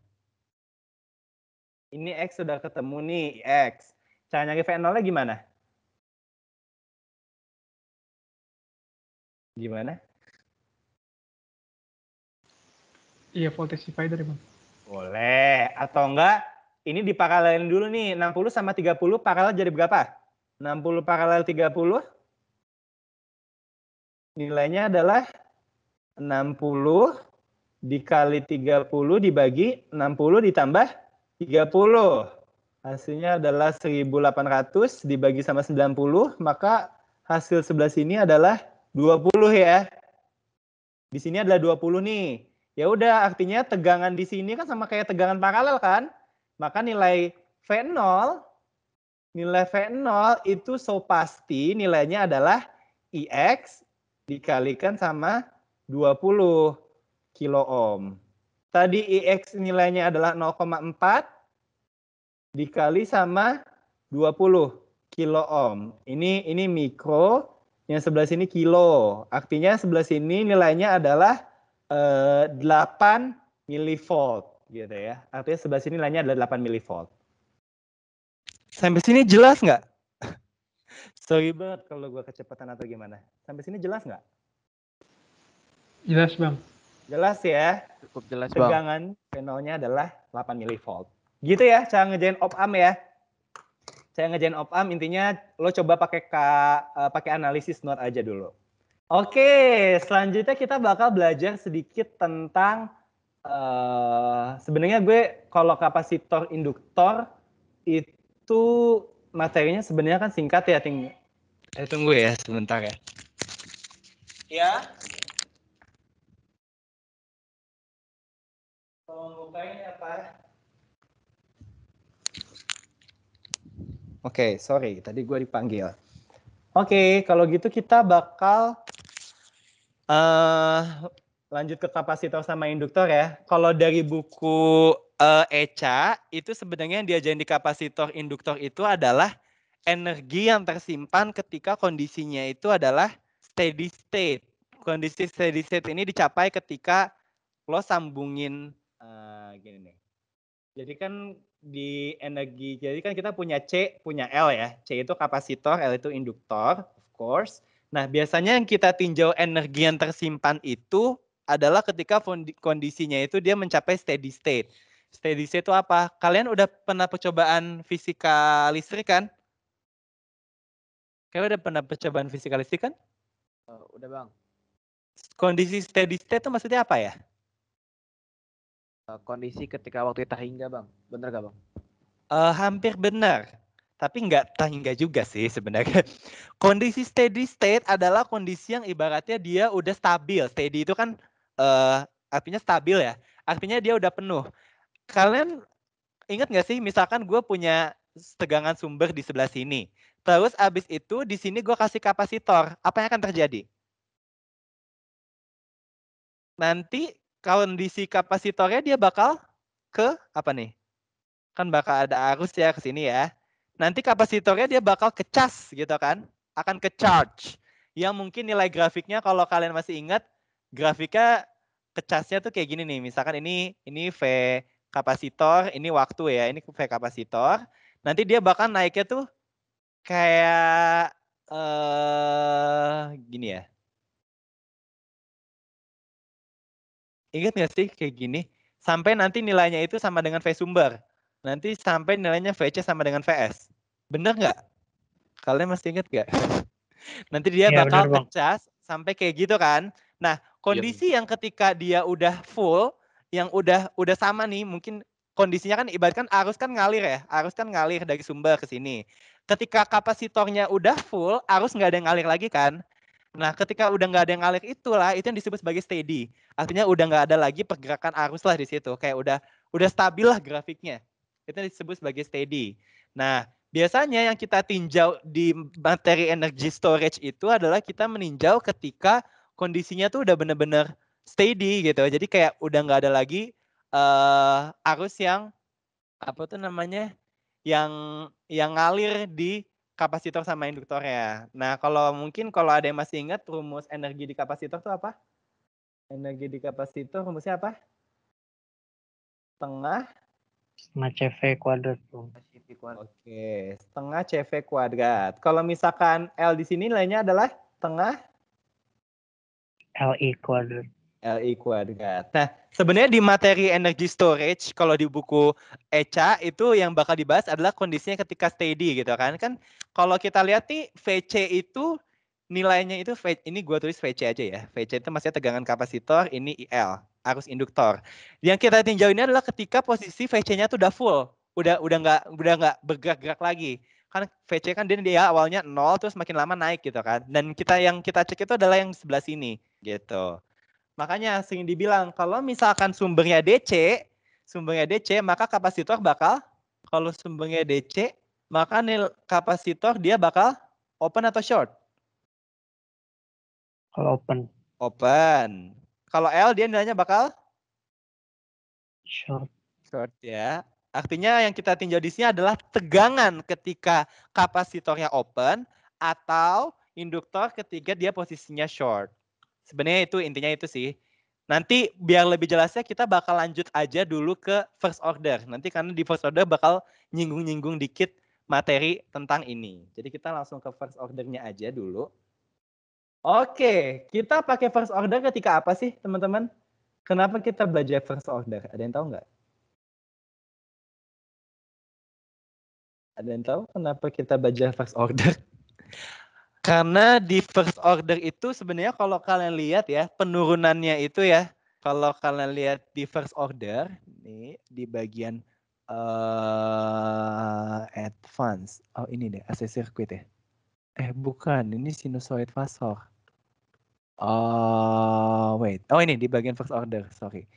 Ini X sudah ketemu nih, X. Cara nyari V0-nya gimana? Gimana? Iya, voltage divider, Bang. Boleh. Atau enggak, ini diparalelin dulu nih. 60 sama 30 paralel jadi berapa? 60 paralel 30 nilainya adalah 60 dikali 30 dibagi 60 ditambah 30. Hasilnya adalah 1800 dibagi sama 90, maka hasil sebelah sini adalah 20 ya. Di sini adalah 20 nih. Ya udah, artinya tegangan di sini kan sama kayak tegangan paralel kan? Maka nilai V0 nilai V0 itu so pasti nilainya adalah IX dikalikan sama 20 kilo ohm. Tadi IX nilainya adalah 0,4 dikali sama 20 kilo ohm. Ini ini mikro, yang sebelah sini kilo. Artinya sebelah sini nilainya adalah Eh, delapan 8 milivolt gitu ya. Artinya sebelah sini lainnya adalah 8 milivolt. Sampai sini jelas nggak? Sorry banget kalau gue kecepatan atau gimana. Sampai sini jelas nggak? Jelas bang. Jelas ya. Cukup jelas Tegangan bang. Tegangan panelnya adalah 8 milivolt. Gitu ya cara ngejain op amp ya. Saya ngejain op amp intinya lo coba pakai eh, pakai analisis not aja dulu. Oke, selanjutnya kita bakal belajar sedikit tentang uh, sebenarnya gue kalau kapasitor induktor itu materinya sebenarnya kan singkat ya, ting. Eh, tunggu ya sebentar ya. Ya. Tolong bukain ya, Oke, okay, sorry. Tadi gue dipanggil. Oke, okay, kalau gitu kita bakal Uh, lanjut ke kapasitor sama induktor ya. Kalau dari buku uh, Eca, itu sebenarnya yang diajarin di kapasitor induktor itu adalah energi yang tersimpan ketika kondisinya itu adalah steady state. Kondisi steady state ini dicapai ketika lo sambungin uh, gini nih. Jadi kan di energi, jadi kan kita punya C, punya L ya. C itu kapasitor, L itu induktor, of course. Nah, biasanya yang kita tinjau energi yang tersimpan itu adalah ketika kondisinya itu dia mencapai steady state. Steady state itu apa? Kalian udah pernah percobaan fisika listrik kan? Kalian udah pernah percobaan fisika listrik kan? Oh, udah bang. Kondisi steady state itu maksudnya apa ya? Eh, kondisi ketika waktu kita hingga bang, bener gak bang? Uh, hampir benar tapi nggak tangga juga sih sebenarnya. Kondisi steady state adalah kondisi yang ibaratnya dia udah stabil. Steady itu kan uh, artinya stabil ya. Artinya dia udah penuh. Kalian ingat nggak sih misalkan gue punya tegangan sumber di sebelah sini. Terus abis itu di sini gue kasih kapasitor. Apa yang akan terjadi? Nanti kondisi kapasitornya dia bakal ke apa nih? Kan bakal ada arus ya ke sini ya nanti kapasitornya dia bakal kecas gitu kan, akan ke charge. Yang mungkin nilai grafiknya kalau kalian masih ingat, grafiknya kecasnya tuh kayak gini nih. Misalkan ini ini V kapasitor, ini waktu ya, ini V kapasitor. Nanti dia bakal naiknya tuh kayak eh uh, gini ya. Ingat nggak sih kayak gini? Sampai nanti nilainya itu sama dengan V sumber nanti sampai nilainya VC sama dengan VS. Bener nggak? Kalian masih ingat nggak? nanti dia ya, bakal ngecas pecah sampai kayak gitu kan. Nah, kondisi ya. yang ketika dia udah full, yang udah udah sama nih, mungkin kondisinya kan ibaratkan arus kan ngalir ya, arus kan ngalir dari sumber ke sini. Ketika kapasitornya udah full, arus nggak ada yang ngalir lagi kan. Nah, ketika udah nggak ada yang ngalir itulah itu yang disebut sebagai steady. Artinya udah nggak ada lagi pergerakan arus lah di situ. Kayak udah udah stabil lah grafiknya. Itu disebut sebagai steady. Nah, biasanya yang kita tinjau di materi energy storage itu adalah kita meninjau ketika kondisinya tuh udah benar-benar steady gitu. Jadi kayak udah nggak ada lagi uh, arus yang apa tuh namanya yang yang ngalir di kapasitor sama induktornya. Nah, kalau mungkin kalau ada yang masih ingat rumus energi di kapasitor tuh apa? Energi di kapasitor rumusnya apa? Tengah setengah CV kuadrat tuh. Oke, setengah CV kuadrat. Kalau misalkan L di sini nilainya adalah setengah LI kuadrat. LI kuadrat. Nah, sebenarnya di materi energy storage kalau di buku ECA itu yang bakal dibahas adalah kondisinya ketika steady gitu kan. Kan kalau kita lihat nih VC itu nilainya itu ini gua tulis VC aja ya. VC itu maksudnya tegangan kapasitor, ini IL arus induktor. Yang kita tinjau ini adalah ketika posisi VC-nya tuh udah full, udah udah nggak udah nggak bergerak-gerak lagi. Kan VC kan dia, dia awalnya nol terus makin lama naik gitu kan. Dan kita yang kita cek itu adalah yang sebelah sini gitu. Makanya sering dibilang kalau misalkan sumbernya DC, sumbernya DC maka kapasitor bakal kalau sumbernya DC maka nil kapasitor dia bakal open atau short? Kalau open. Open. Kalau L dia nilainya bakal short. Short ya. Artinya yang kita tinjau di sini adalah tegangan ketika kapasitornya open atau induktor ketika dia posisinya short. Sebenarnya itu intinya itu sih. Nanti biar lebih jelasnya kita bakal lanjut aja dulu ke first order. Nanti karena di first order bakal nyinggung-nyinggung dikit materi tentang ini. Jadi kita langsung ke first ordernya aja dulu. Oke, kita pakai first order ketika apa sih, teman-teman? Kenapa kita belajar first order? Ada yang tahu nggak? Ada yang tahu kenapa kita belajar first order? Karena di first order itu sebenarnya kalau kalian lihat ya, penurunannya itu ya, kalau kalian lihat di first order, ini di bagian uh, advance. Oh ini deh, AC circuit ya. Eh bukan, ini sinusoid fasor. Oh, wait. Oh, ini di bagian first order, sorry.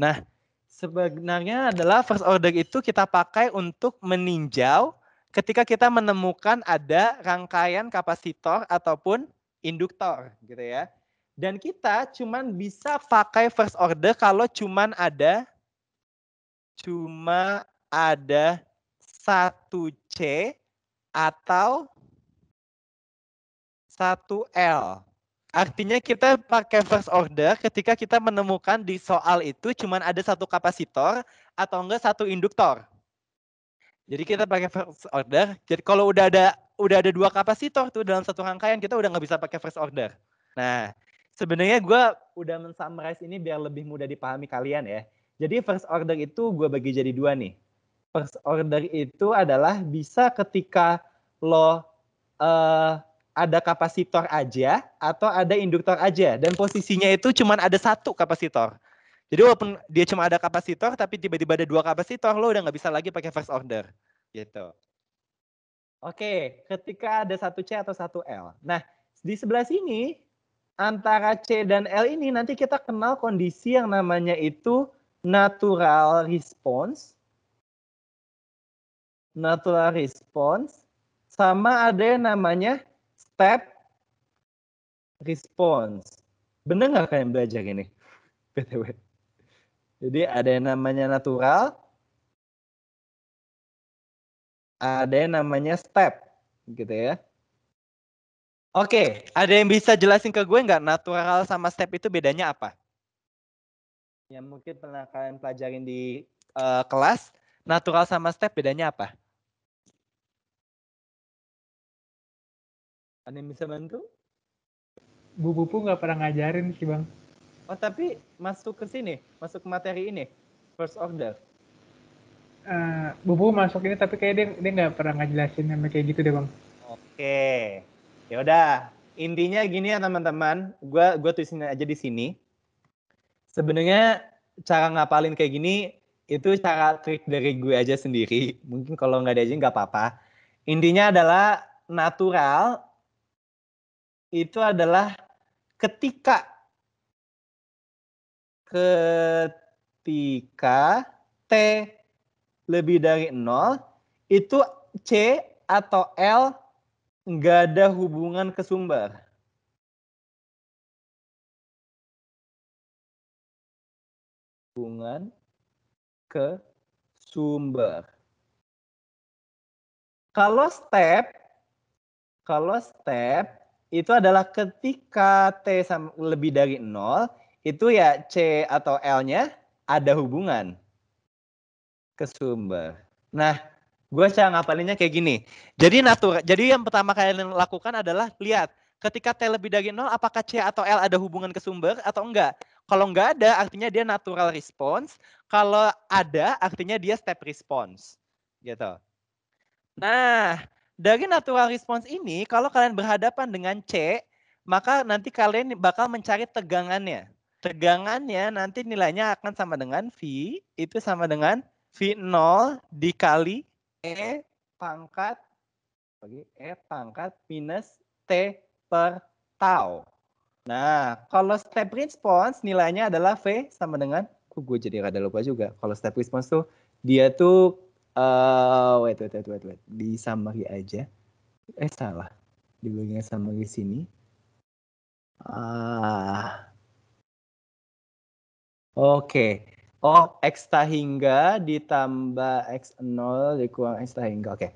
Nah, sebenarnya adalah first order itu kita pakai untuk meninjau ketika kita menemukan ada rangkaian kapasitor ataupun induktor, gitu ya. Dan kita cuman bisa pakai first order kalau cuman ada cuma ada satu C atau satu L Artinya kita pakai first order ketika kita menemukan di soal itu cuma ada satu kapasitor atau enggak satu induktor. Jadi kita pakai first order. Jadi kalau udah ada udah ada dua kapasitor tuh dalam satu rangkaian kita udah nggak bisa pakai first order. Nah, sebenarnya gue udah mensummarize ini biar lebih mudah dipahami kalian ya. Jadi first order itu gue bagi jadi dua nih. First order itu adalah bisa ketika lo uh, ada kapasitor aja atau ada induktor aja dan posisinya itu cuma ada satu kapasitor. Jadi walaupun dia cuma ada kapasitor tapi tiba-tiba ada dua kapasitor lo udah nggak bisa lagi pakai first order gitu. Oke, ketika ada satu C atau satu L. Nah, di sebelah sini antara C dan L ini nanti kita kenal kondisi yang namanya itu natural response. Natural response sama ada yang namanya Tap, response. Bener nggak kalian belajar ini? BTW. Jadi ada yang namanya natural, ada yang namanya step, gitu ya. Oke, ada yang bisa jelasin ke gue nggak natural sama step itu bedanya apa? Yang mungkin pernah kalian pelajarin di uh, kelas, natural sama step bedanya apa? Ada bisa bantu? Bu Pupu nggak pernah ngajarin sih bang. Oh tapi masuk ke sini, masuk ke materi ini, first order. Uh, eh, Bu Pupu masuk ini tapi kayak dia dia nggak pernah ngajelasin yang kayak gitu deh bang. Oke, ya udah. Intinya gini ya teman-teman, gue gue tulisin aja di sini. Sebenarnya cara ngapalin kayak gini itu cara trik dari gue aja sendiri. Mungkin kalau nggak ada aja nggak apa-apa. Intinya adalah natural itu adalah ketika ketika T lebih dari nol itu C atau L nggak ada hubungan ke sumber. Hubungan ke sumber. Kalau step, kalau step itu adalah ketika T sama, lebih dari nol itu ya C atau L-nya ada hubungan ke sumber. Nah, gue cara ngapalinnya kayak gini. Jadi natur, jadi yang pertama kalian lakukan adalah lihat ketika T lebih dari nol apakah C atau L ada hubungan ke sumber atau enggak. Kalau enggak ada artinya dia natural response, kalau ada artinya dia step response gitu. Nah, dari natural response ini, kalau kalian berhadapan dengan C, maka nanti kalian bakal mencari tegangannya. Tegangannya nanti nilainya akan sama dengan V, itu sama dengan V0 dikali E pangkat bagi E pangkat minus T per tau. Nah, kalau step response nilainya adalah V sama dengan, aku gue jadi rada lupa juga. Kalau step response tuh, dia tuh Uh, wait, wait, wait, wait, wait. Di summary aja. Eh, salah. Di bagian summary sini. Ah. Oke. Okay. Oh, X tahingga ditambah X0 dikurang X tahingga. Oke. Okay.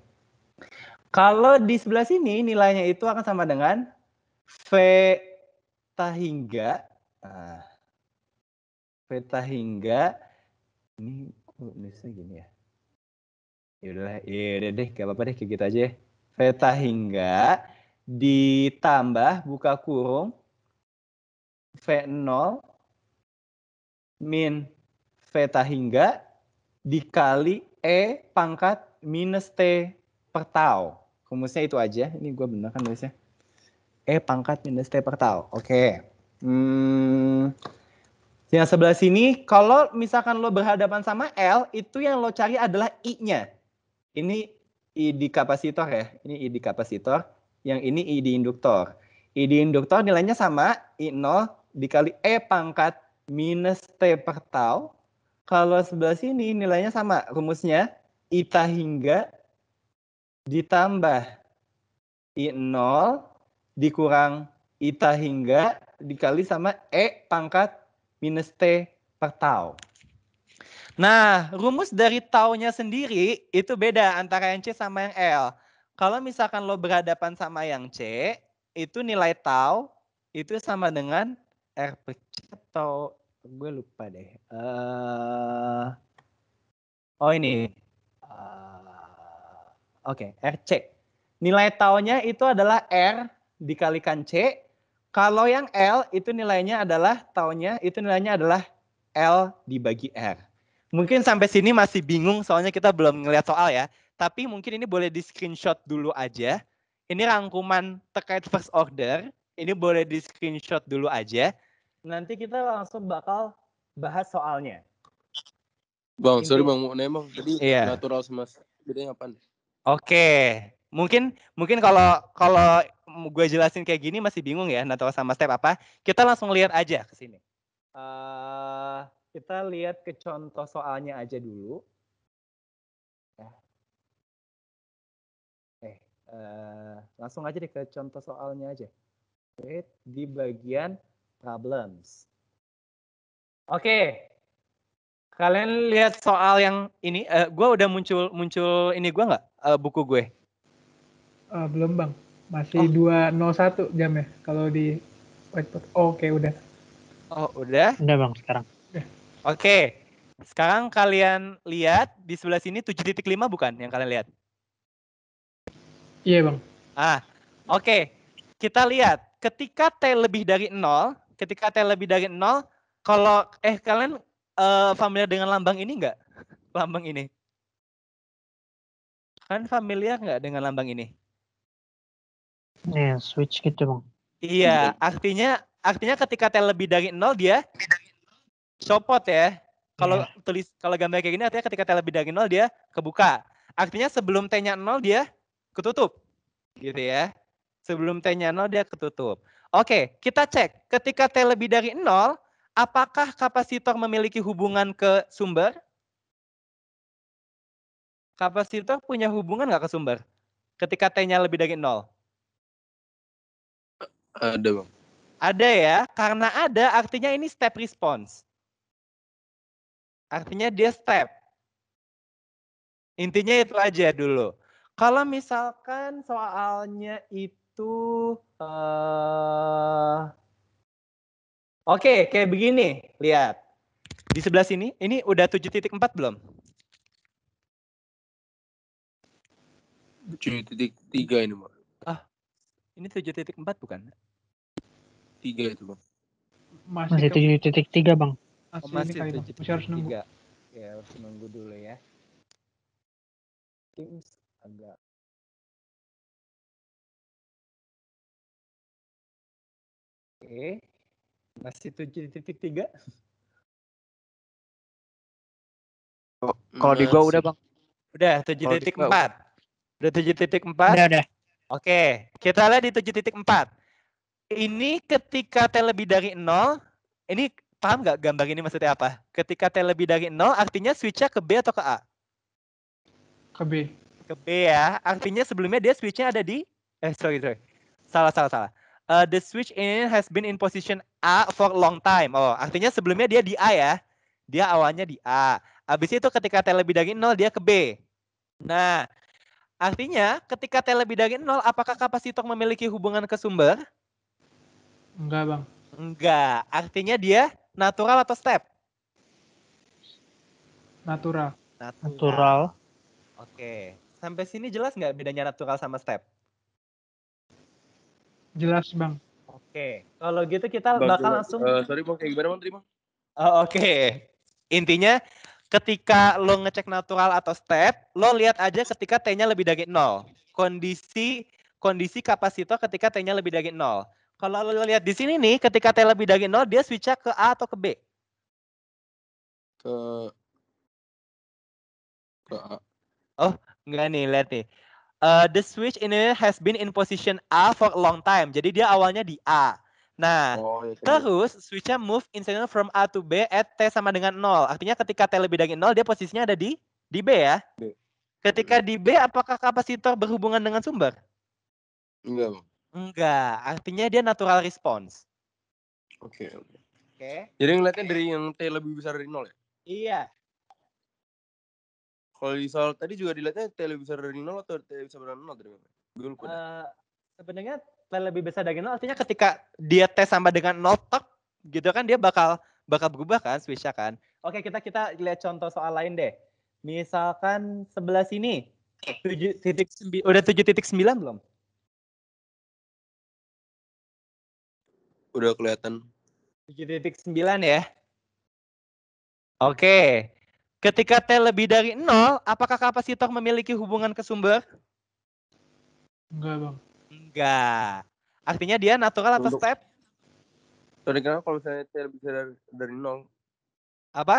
Kalau di sebelah sini nilainya itu akan sama dengan V tahingga. Uh, V tahingga. Ini kok oh, gini ya. Yaudah, yaudah deh, gak apa-apa deh, kayak gitu aja veta ya. hingga ditambah buka kurung V0 min veta hingga dikali E pangkat minus T per tau. Rumusnya itu aja. Ya, ini gue bener kan nulisnya. E pangkat minus T per tau. Oke. Okay. Hmm. Yang sebelah sini, kalau misalkan lo berhadapan sama L, itu yang lo cari adalah I-nya. Ini ID kapasitor ya. Ini ID kapasitor, yang ini ID induktor. ID induktor nilainya sama, I0 dikali E pangkat minus T per tau. Kalau sebelah sini nilainya sama, rumusnya Ita hingga ditambah I0 dikurang Ita hingga dikali sama E pangkat minus T per tau. Nah, rumus dari taunya sendiri itu beda antara yang C sama yang L. Kalau misalkan lo berhadapan sama yang C, itu nilai tau itu sama dengan R per C atau gue lupa deh. Uh, oh ini. Uh, Oke, okay, c. Nilai taunya itu adalah R dikalikan C. Kalau yang L itu nilainya adalah taunya itu nilainya adalah L dibagi R. Mungkin sampai sini masih bingung soalnya kita belum ngelihat soal ya. Tapi mungkin ini boleh di screenshot dulu aja. Ini rangkuman terkait first order. Ini boleh di screenshot dulu aja. Nanti kita langsung bakal bahas soalnya. Bang, Inti. sorry bang, mau nanya Jadi iya. natural sama jadi apa? Oke, mungkin mungkin kalau kalau gue jelasin kayak gini masih bingung ya natural sama step apa. Kita langsung lihat aja ke sini. Uh, kita lihat ke contoh soalnya aja dulu. Eh, eh, eh langsung aja deh ke contoh soalnya aja. Oke, di bagian problems. Oke, kalian lihat soal yang ini uh, eh, gue udah muncul muncul ini gue nggak uh, buku gue uh, belum bang masih oh. 201 jam ya kalau di whiteboard oh, oke okay, udah oh udah udah bang sekarang Oke. Sekarang kalian lihat di sebelah sini 7.5 bukan yang kalian lihat? Iya, Bang. Ah. Oke. Kita lihat ketika T lebih dari nol, ketika T lebih dari nol, kalau eh kalian uh, familiar dengan lambang ini enggak? Lambang ini. Kalian familiar nggak dengan lambang ini? Nih iya, yeah, switch gitu, Bang. Iya, artinya artinya ketika T lebih dari nol dia copot ya. Kalau yeah. tulis kalau gambar kayak gini artinya ketika T lebih dari nol dia kebuka. Artinya sebelum T-nya nol dia ketutup. Gitu ya. Sebelum T-nya nol dia ketutup. Oke, kita cek. Ketika T lebih dari nol, apakah kapasitor memiliki hubungan ke sumber? Kapasitor punya hubungan nggak ke sumber? Ketika T-nya lebih dari nol. Ada, Bang. Ada ya, karena ada artinya ini step response. Artinya dia step. Intinya itu aja dulu. Kalau misalkan soalnya itu uh, Oke, okay, kayak begini. Lihat. Di sebelah sini, ini udah 7.4 belum? 7.3 ini, Bang. Ah, ini 7.4 bukan? 3 itu, Bang. Masih, Masih 7.3, Bang. Masih, oh, masih, itu masih harus nunggu. Ya harus nunggu dulu ya. Kings agak Oke, masih tujuh titik tiga. Oh, kalau di gua udah bang. Udah tujuh titik empat. Udah tujuh titik empat. Udah udah. Oke, kita lihat di tujuh titik empat. Ini ketika t lebih dari nol, ini paham nggak gambar ini maksudnya apa? Ketika T lebih dari 0, artinya switch-nya ke B atau ke A? Ke B. Ke B ya. Artinya sebelumnya dia switch-nya ada di... Eh, sorry, sorry. Salah, salah, salah. Uh, the switch in has been in position A for long time. Oh, artinya sebelumnya dia di A ya. Dia awalnya di A. Habis itu ketika T lebih dari 0, dia ke B. Nah, artinya ketika T lebih dari 0, apakah kapasitor memiliki hubungan ke sumber? Enggak, Bang. Enggak. Artinya dia natural atau step? Natural. Natural. natural. Oke. Sampai sini jelas nggak bedanya natural sama step? Jelas, Bang. Oke. Kalau gitu kita bang, bakal bang. langsung... Uh, sorry, Bang. Kayak gimana, Bang? Terima. Oh, Oke. Okay. Intinya, ketika lo ngecek natural atau step, lo lihat aja ketika T-nya lebih dari nol. Kondisi kondisi kapasitor ketika T-nya lebih dari nol. Kalau lo lihat di sini nih, ketika t lebih dari 0, dia switch ke A atau ke B? Ke ke A. Oh, enggak nih, lihat nih. Uh, the switch ini has been in position A for a long time. Jadi dia awalnya di A. Nah, oh, iya, gitu. terus switchnya move instantly from A to B at T sama dengan 0. Artinya ketika T lebih dari 0, dia posisinya ada di di B ya. B. Ketika di B, apakah kapasitor berhubungan dengan sumber? Enggak, Bang. Enggak, artinya dia natural response. Oke, oke. Okay. Oke. Jadi ngeliatnya dari yang T lebih besar dari nol ya? Iya. Kalau di soal tadi juga dilihatnya T lebih besar dari nol atau T lebih besar dari nol dari mana? Gue lupa. Uh, sebenarnya T lebih besar dari nol artinya ketika dia T sama dengan nol tok gitu kan dia bakal bakal berubah kan switch kan. Oke, kita kita lihat contoh soal lain deh. Misalkan sebelah sini. tujuh titik sembi- udah tujuh titik sembilan belum? Udah kelihatan. 7.9 ya. Oke. Ketika T lebih dari 0, apakah kapasitor memiliki hubungan ke sumber? Enggak, Bang. Enggak. Artinya dia natural atau step? Tadi kenapa kalau misalnya T lebih dari, dari 0? Apa?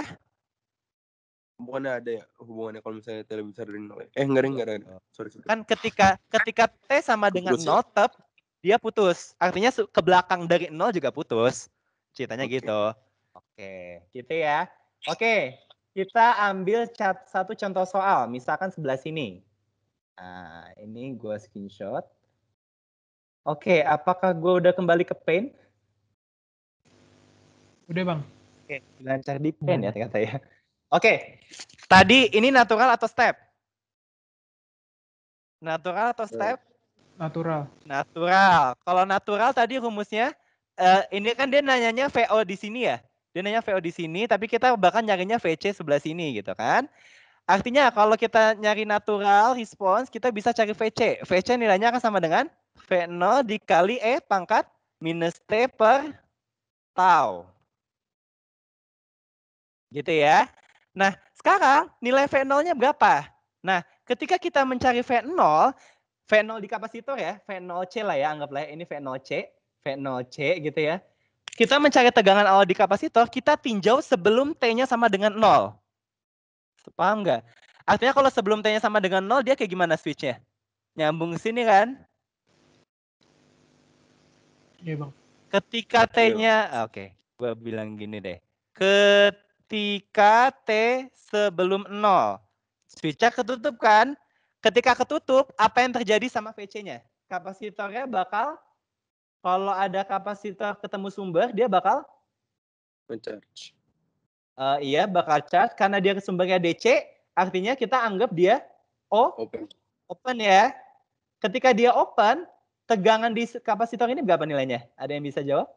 bukannya ada ya hubungannya kalau misalnya t lebih dari nol ya. eh enggak enggak enggak. sorry, sorry kan ketika ketika t sama dengan ya. nol tetap dia putus. Artinya ke belakang dari nol juga putus. Ceritanya okay. gitu. Oke, okay. gitu ya. Oke, okay. kita ambil cat satu contoh soal, misalkan sebelah sini. Nah, ini gue screenshot. Oke, okay, apakah gue udah kembali ke paint? Udah bang. Oke, okay. lancar di paint ya ternyata ya. Oke, okay. tadi ini natural atau step? Natural atau step? Natural. Natural. Kalau natural tadi rumusnya uh, ini kan dia nanyanya VO di sini ya. Dia nanya VO di sini tapi kita bahkan nyarinya VC sebelah sini gitu kan. Artinya kalau kita nyari natural response kita bisa cari VC. VC nilainya akan sama dengan V0 dikali E pangkat minus T per tau. Gitu ya. Nah, sekarang nilai V0-nya berapa? Nah, ketika kita mencari V0, V0 di kapasitor ya, V0C lah ya, anggaplah ya, ini V0C, V0C gitu ya. Kita mencari tegangan awal di kapasitor, kita tinjau sebelum T-nya sama dengan 0. Paham nggak? Artinya kalau sebelum T-nya sama dengan 0, dia kayak gimana switch-nya? Nyambung sini kan? Iya bang. Ketika iya, T-nya, oke, okay, gue bilang gini deh. Ketika T sebelum 0, switch-nya ketutup kan? Ketika ketutup, apa yang terjadi sama VC-nya? Kapasitornya bakal, kalau ada kapasitor ketemu sumber, dia bakal? Mencharge. Uh, iya, bakal charge. Karena dia sumbernya DC, artinya kita anggap dia O. Open. Open ya. Ketika dia open, tegangan di kapasitor ini berapa nilainya? Ada yang bisa jawab?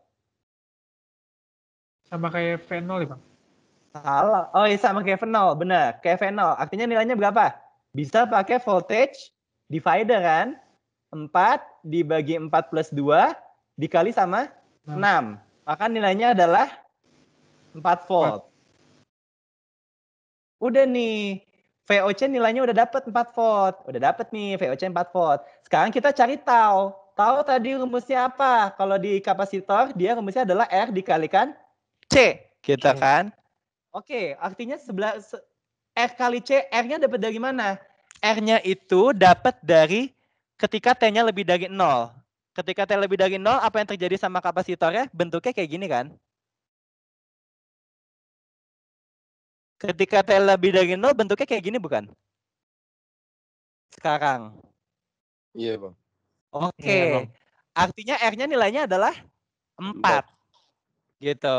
Sama kayak V0 ya, Bang? Salah. Oh, iya sama kayak V0, benar. Kayak V0. Artinya nilainya berapa? Bisa pakai voltage divider kan? 4 dibagi 4 plus 2 dikali sama 6. 6. Maka nilainya adalah 4 volt. 4. Udah nih, VOC nilainya udah dapet 4 volt. Udah dapet nih VOC 4 volt. Sekarang kita cari tau. Tau tadi rumusnya apa? Kalau di kapasitor, dia rumusnya adalah R dikalikan C. Kita okay. kan? Oke, okay, artinya sebelah R kali C, R-nya dapat dari mana? R-nya itu dapat dari ketika T-nya lebih dari 0. Ketika T lebih dari 0, apa yang terjadi sama kapasitornya? Bentuknya kayak gini kan? Ketika T lebih dari 0, bentuknya kayak gini bukan? Sekarang. Iya, Bang. Oke. Okay. Iya, Artinya R-nya nilainya adalah 4. 4. Gitu.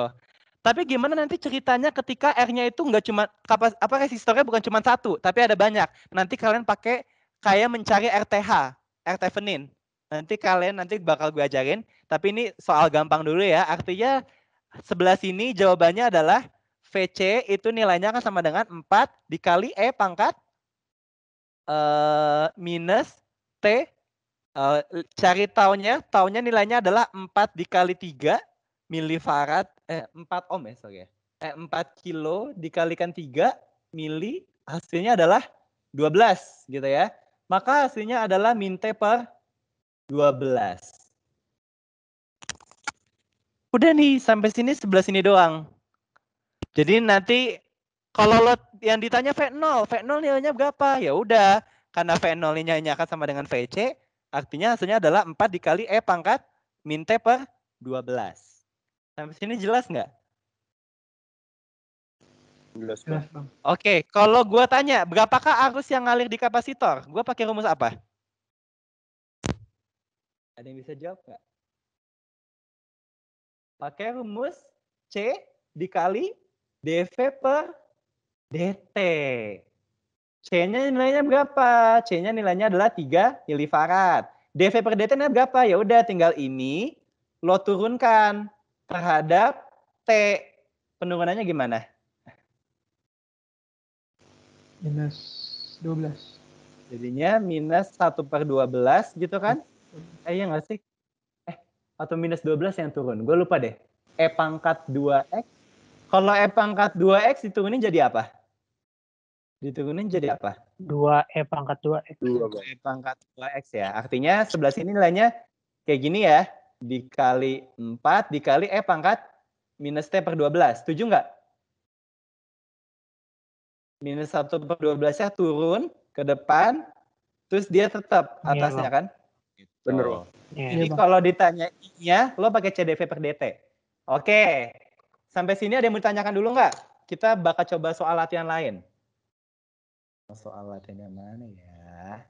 Tapi gimana nanti ceritanya ketika R-nya itu nggak cuma kapas, apa resistornya bukan cuma satu, tapi ada banyak. Nanti kalian pakai kayak mencari RTH, R Thevenin. Nanti kalian nanti bakal gue ajarin, tapi ini soal gampang dulu ya. Artinya sebelah sini jawabannya adalah VC itu nilainya kan sama dengan 4 dikali E pangkat uh, minus T. Uh, cari taunya, taunya nilainya adalah 4 dikali 3 milifarad eh 4 ohm ya sorry ya. Eh 4 kilo dikalikan 3 mili hasilnya adalah 12 gitu ya. Maka hasilnya adalah min t per 12. Udah nih sampai sini 11 ini doang. Jadi nanti kalau lo yang ditanya V0, V0 nilainya berapa? Ya udah, karena V0 nilainya akan sama dengan VC, artinya hasilnya adalah 4 dikali E pangkat min T per 12. Sampai sini jelas nggak? Jelas, jelas Bang. Oke, okay, kalau gue tanya, berapakah arus yang ngalir di kapasitor? Gue pakai rumus apa? Ada yang bisa jawab nggak? Pakai rumus C dikali DV per DT. C-nya nilainya berapa? C-nya nilainya adalah 3 milifarad. DV per DT-nya berapa? Ya udah tinggal ini lo turunkan terhadap T. penurunannya gimana? Minus 12. Jadinya minus 1 per 12 gitu kan? Eh, iya nggak sih? Eh, atau minus 12 yang turun. Gue lupa deh. E pangkat 2X. Kalau E pangkat 2X diturunin jadi apa? Diturunin jadi apa? 2E pangkat 2X. 2E pangkat 2X ya. Artinya sebelah sini nilainya kayak gini ya dikali 4 dikali E pangkat minus T per 12. Setuju nggak? Minus 1 per 12-nya turun ke depan, terus dia tetap iya, atasnya kan? Bener. Oh. Jadi kalau ditanya I-nya, lo pakai CDV per DT. Oke, sampai sini ada yang mau ditanyakan dulu nggak? Kita bakal coba soal latihan lain. Soal latihannya mana ya?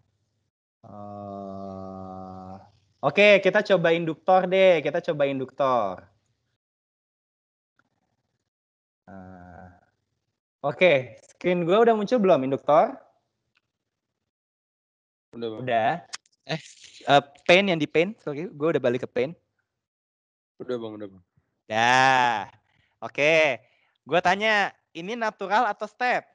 Uh, Oke, kita coba induktor deh. Kita coba induktor. Eh, oke, screen gue udah muncul belum induktor? Udah. Udah. Eh, uh, eh, pen yang di pen? Sorry, gue udah balik ke pen. Udah bang, udah bang. Dah. Oke, gue tanya, ini natural atau step?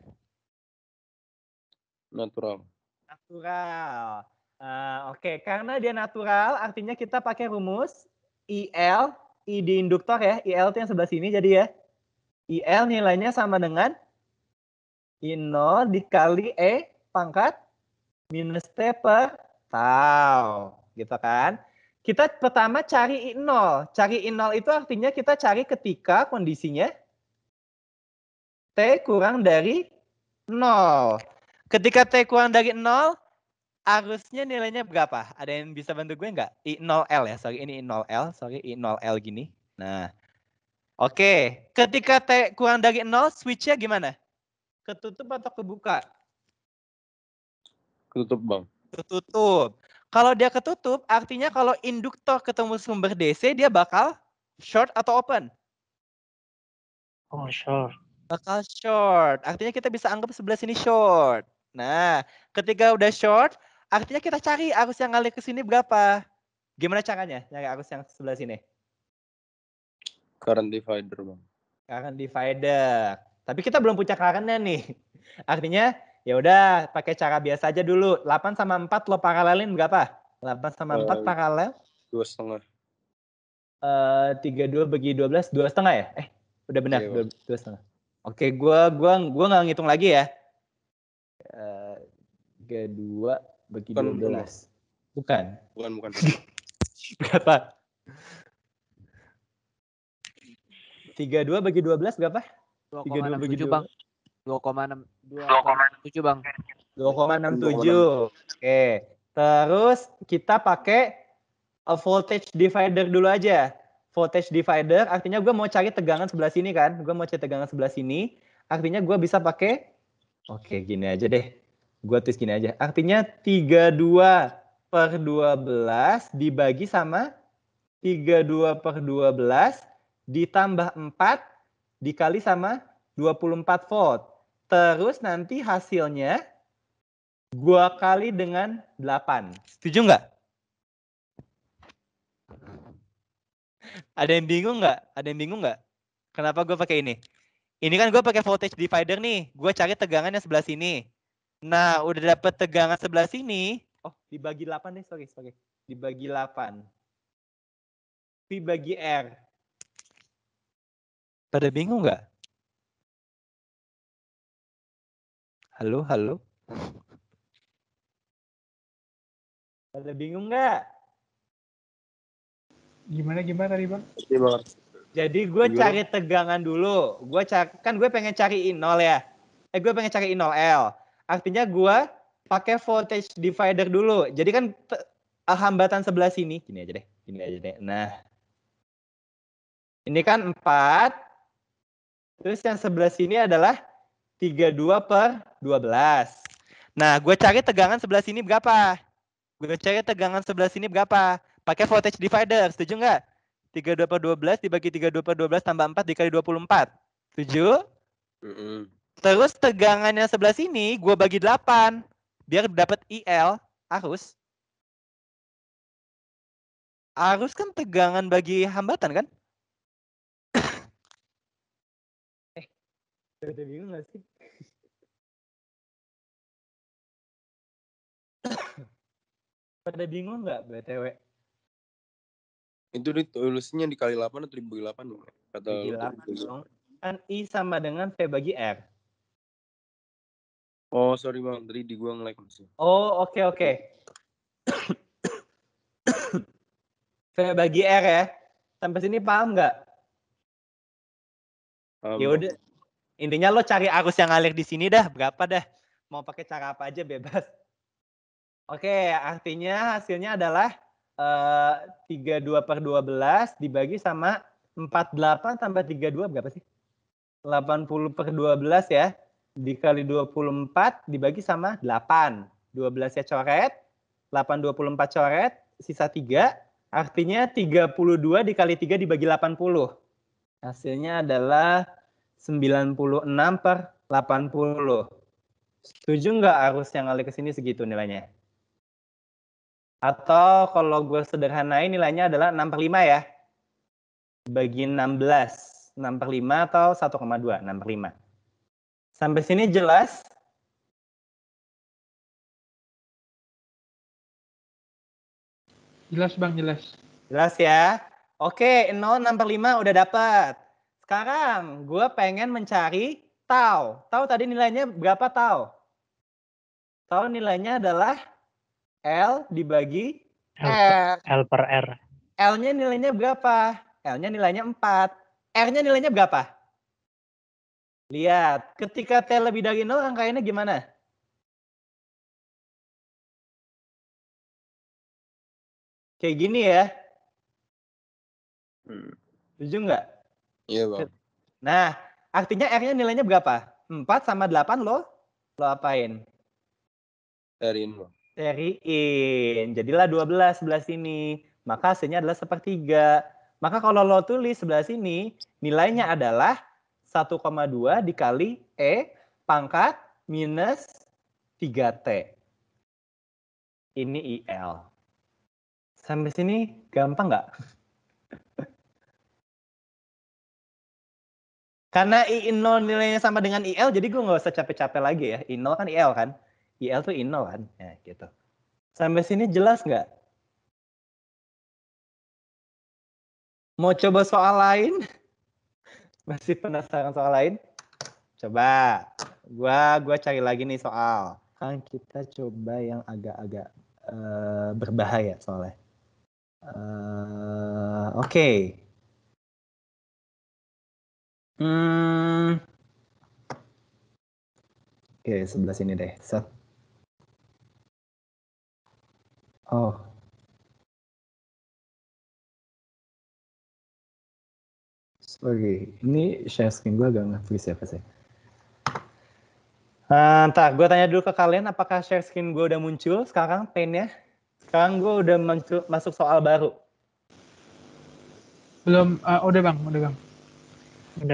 Natural. Natural. Uh, Oke, okay. karena dia natural, artinya kita pakai rumus IL, I di induktor ya, IL itu yang sebelah sini, jadi ya IL nilainya sama dengan I0 dikali E pangkat minus T per tau, gitu kan. Kita pertama cari I0, cari I0 itu artinya kita cari ketika kondisinya T kurang dari 0. Ketika T kurang dari 0, harusnya nilainya berapa? Ada yang bisa bantu gue nggak? I0L ya, sorry ini I0L, sorry I0L gini. Nah, oke. Okay. Ketika T kurang dari 0, switchnya gimana? Ketutup atau kebuka? Ketutup, Bang. Ketutup. Kalau dia ketutup, artinya kalau induktor ketemu sumber DC, dia bakal short atau open? Oh, short. Bakal short. Artinya kita bisa anggap sebelah sini short. Nah, ketika udah short, Artinya kita cari arus yang ngalir ke sini berapa. Gimana caranya nyari arus yang sebelah sini? Current divider, Bang. Current divider. Tapi kita belum punya karenanya nih. Artinya ya udah pakai cara biasa aja dulu. 8 sama 4 lo paralelin berapa? 8 sama 4 uh, eh, paralel? Dua setengah. Eh, tiga dua bagi dua belas dua setengah ya? Eh, udah benar iya, dua, 2,5. setengah. Oke, gua gua gua nggak ngitung lagi ya. Uh, eh, 32 bagi bukan, 12. Bukan. Bukan, bukan. bukan. berapa? 32 bagi 12 berapa? 32 bagi 2. Bang. 2,6 2,67 Bang. 2,67. Oke. Terus kita pakai a uh, voltage divider dulu aja. Voltage divider artinya gue mau cari tegangan sebelah sini kan. Gue mau cari tegangan sebelah sini. Artinya gue bisa pakai Oke, gini aja deh. Gue tulis gini aja. Artinya 32 per 12 dibagi sama 32 per 12 ditambah 4 dikali sama 24 volt. Terus nanti hasilnya gue kali dengan 8. Setuju nggak? Ada yang bingung nggak? Ada yang bingung nggak? Kenapa gue pakai ini? Ini kan gue pakai voltage divider nih. Gue cari tegangan yang sebelah sini. Nah, udah dapet tegangan sebelah sini. Oh, dibagi 8 deh, sorry, sorry. Dibagi 8. Pi bagi R. Pada bingung nggak? Halo, halo. Pada bingung nggak? Gimana gimana tadi bang? Iya, Jadi gue cari tegangan dulu. Gue cari kan gue pengen cari I0 ya. Eh gue pengen cari I0L. Artinya gue pakai voltage divider dulu. Jadi kan hambatan sebelah sini. Gini aja deh. Gini aja deh. Nah. Ini kan 4. Terus yang sebelah sini adalah 32 per 12. Nah, gue cari tegangan sebelah sini berapa? Gue cari tegangan sebelah sini berapa? Pakai voltage divider, setuju nggak? 32 per 12 dibagi 32 per 12 tambah 4 dikali 24. Setuju? Mm -hmm. Terus tegangannya sebelah sini gue bagi 8 biar dapat IL arus. Arus kan tegangan bagi hambatan kan? eh, udah bingung gak sih? Pada bingung nggak BTW? Itu ditulisnya dikali 8 atau dibagi 8 dong? Kata dibagi 8 Kan I sama dengan V bagi R. Oh sorry bang, tadi di gua ngelag masih. Oh oke okay, oke. Okay. Saya bagi R ya. Sampai sini paham nggak? Um, ya udah. Intinya lo cari arus yang ngalir di sini dah, berapa dah? Mau pakai cara apa aja bebas. Oke, okay, artinya hasilnya adalah eh, tiga dua per dua belas dibagi sama empat 48 tambah dua berapa sih? Delapan puluh per dua belas ya dikali 24 dibagi sama 8. 12 ya coret, 8 24 coret, sisa 3. Artinya 32 dikali 3 dibagi 80. Hasilnya adalah 96 per 80. Setuju nggak arus yang ngalir ke sini segitu nilainya? Atau kalau gue sederhanain nilainya adalah 6 per 5 ya. Bagi 16. 6 per 5 atau 1,2. 6 per 5. Sampai sini jelas? Jelas Bang, jelas. Jelas ya. Oke, lima udah dapat. Sekarang gue pengen mencari tau. Tau tadi nilainya berapa tau? Tau nilainya adalah L dibagi L, R. L per R. L-nya nilainya berapa? L-nya nilainya 4. R-nya nilainya berapa? Lihat, ketika T lebih dari 0 angkanya gimana? Kayak gini ya. Hmm. nggak? Iya, Bang. Nah, artinya R-nya nilainya berapa? 4 sama 8 lo lo apain? Seriin, Bang. Seriin. Jadilah 12 sebelah sini. Maka hasilnya adalah sepertiga. Maka kalau lo tulis sebelah sini, nilainya adalah 1,2 dikali E pangkat minus 3T. Ini IL. Sampai sini gampang nggak? Karena I0 nilainya sama dengan IL, jadi gue nggak usah capek-capek lagi ya. I0 kan IL kan? IL tuh I0 kan? Ya, gitu. Sampai sini jelas nggak? Mau coba soal lain? masih penasaran soal lain? Coba, gua gua cari lagi nih soal. Kan kita coba yang agak-agak uh, berbahaya soalnya. Uh, Oke. Okay. Hmm. Oke, okay, sebelah sini deh. Set. Oh, Oke, ini share screen gue agak nge ya, siapa sih? Entah, eh, Uh, gue tanya dulu ke kalian apakah share screen gue udah muncul sekarang pane-nya? Sekarang gue udah muncul, masuk soal baru. Belum, uh, udah bang, udah bang.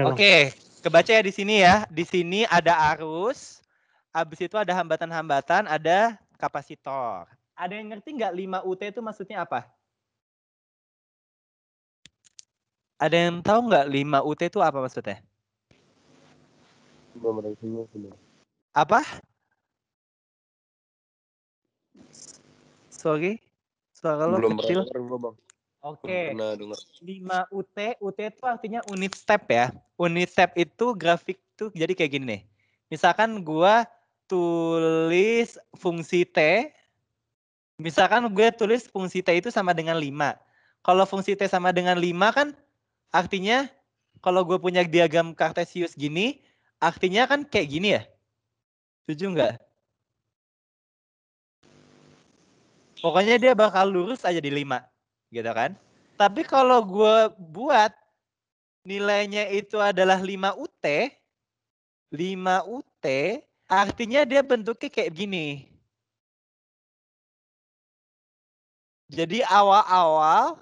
Oke, okay. kebaca ya di sini ya. Di sini ada arus, Abis itu ada hambatan-hambatan, ada kapasitor. Ada yang ngerti nggak 5 UT itu maksudnya apa? Ada yang tahu nggak 5 UT itu apa maksudnya? belum. Apa? Sorry, suara lo Belum kecil. Bang. Oke. Okay. 5 UT, UT itu artinya unit step ya. Unit step itu grafik tuh jadi kayak gini nih. Misalkan gua tulis fungsi T. Misalkan gue tulis fungsi T itu sama dengan 5. Kalau fungsi T sama dengan 5 kan Artinya kalau gue punya diagram kartesius gini, artinya kan kayak gini ya? Setuju nggak? Pokoknya dia bakal lurus aja di 5, gitu kan? Tapi kalau gue buat nilainya itu adalah 5 UT, 5 UT, artinya dia bentuknya kayak gini. Jadi awal-awal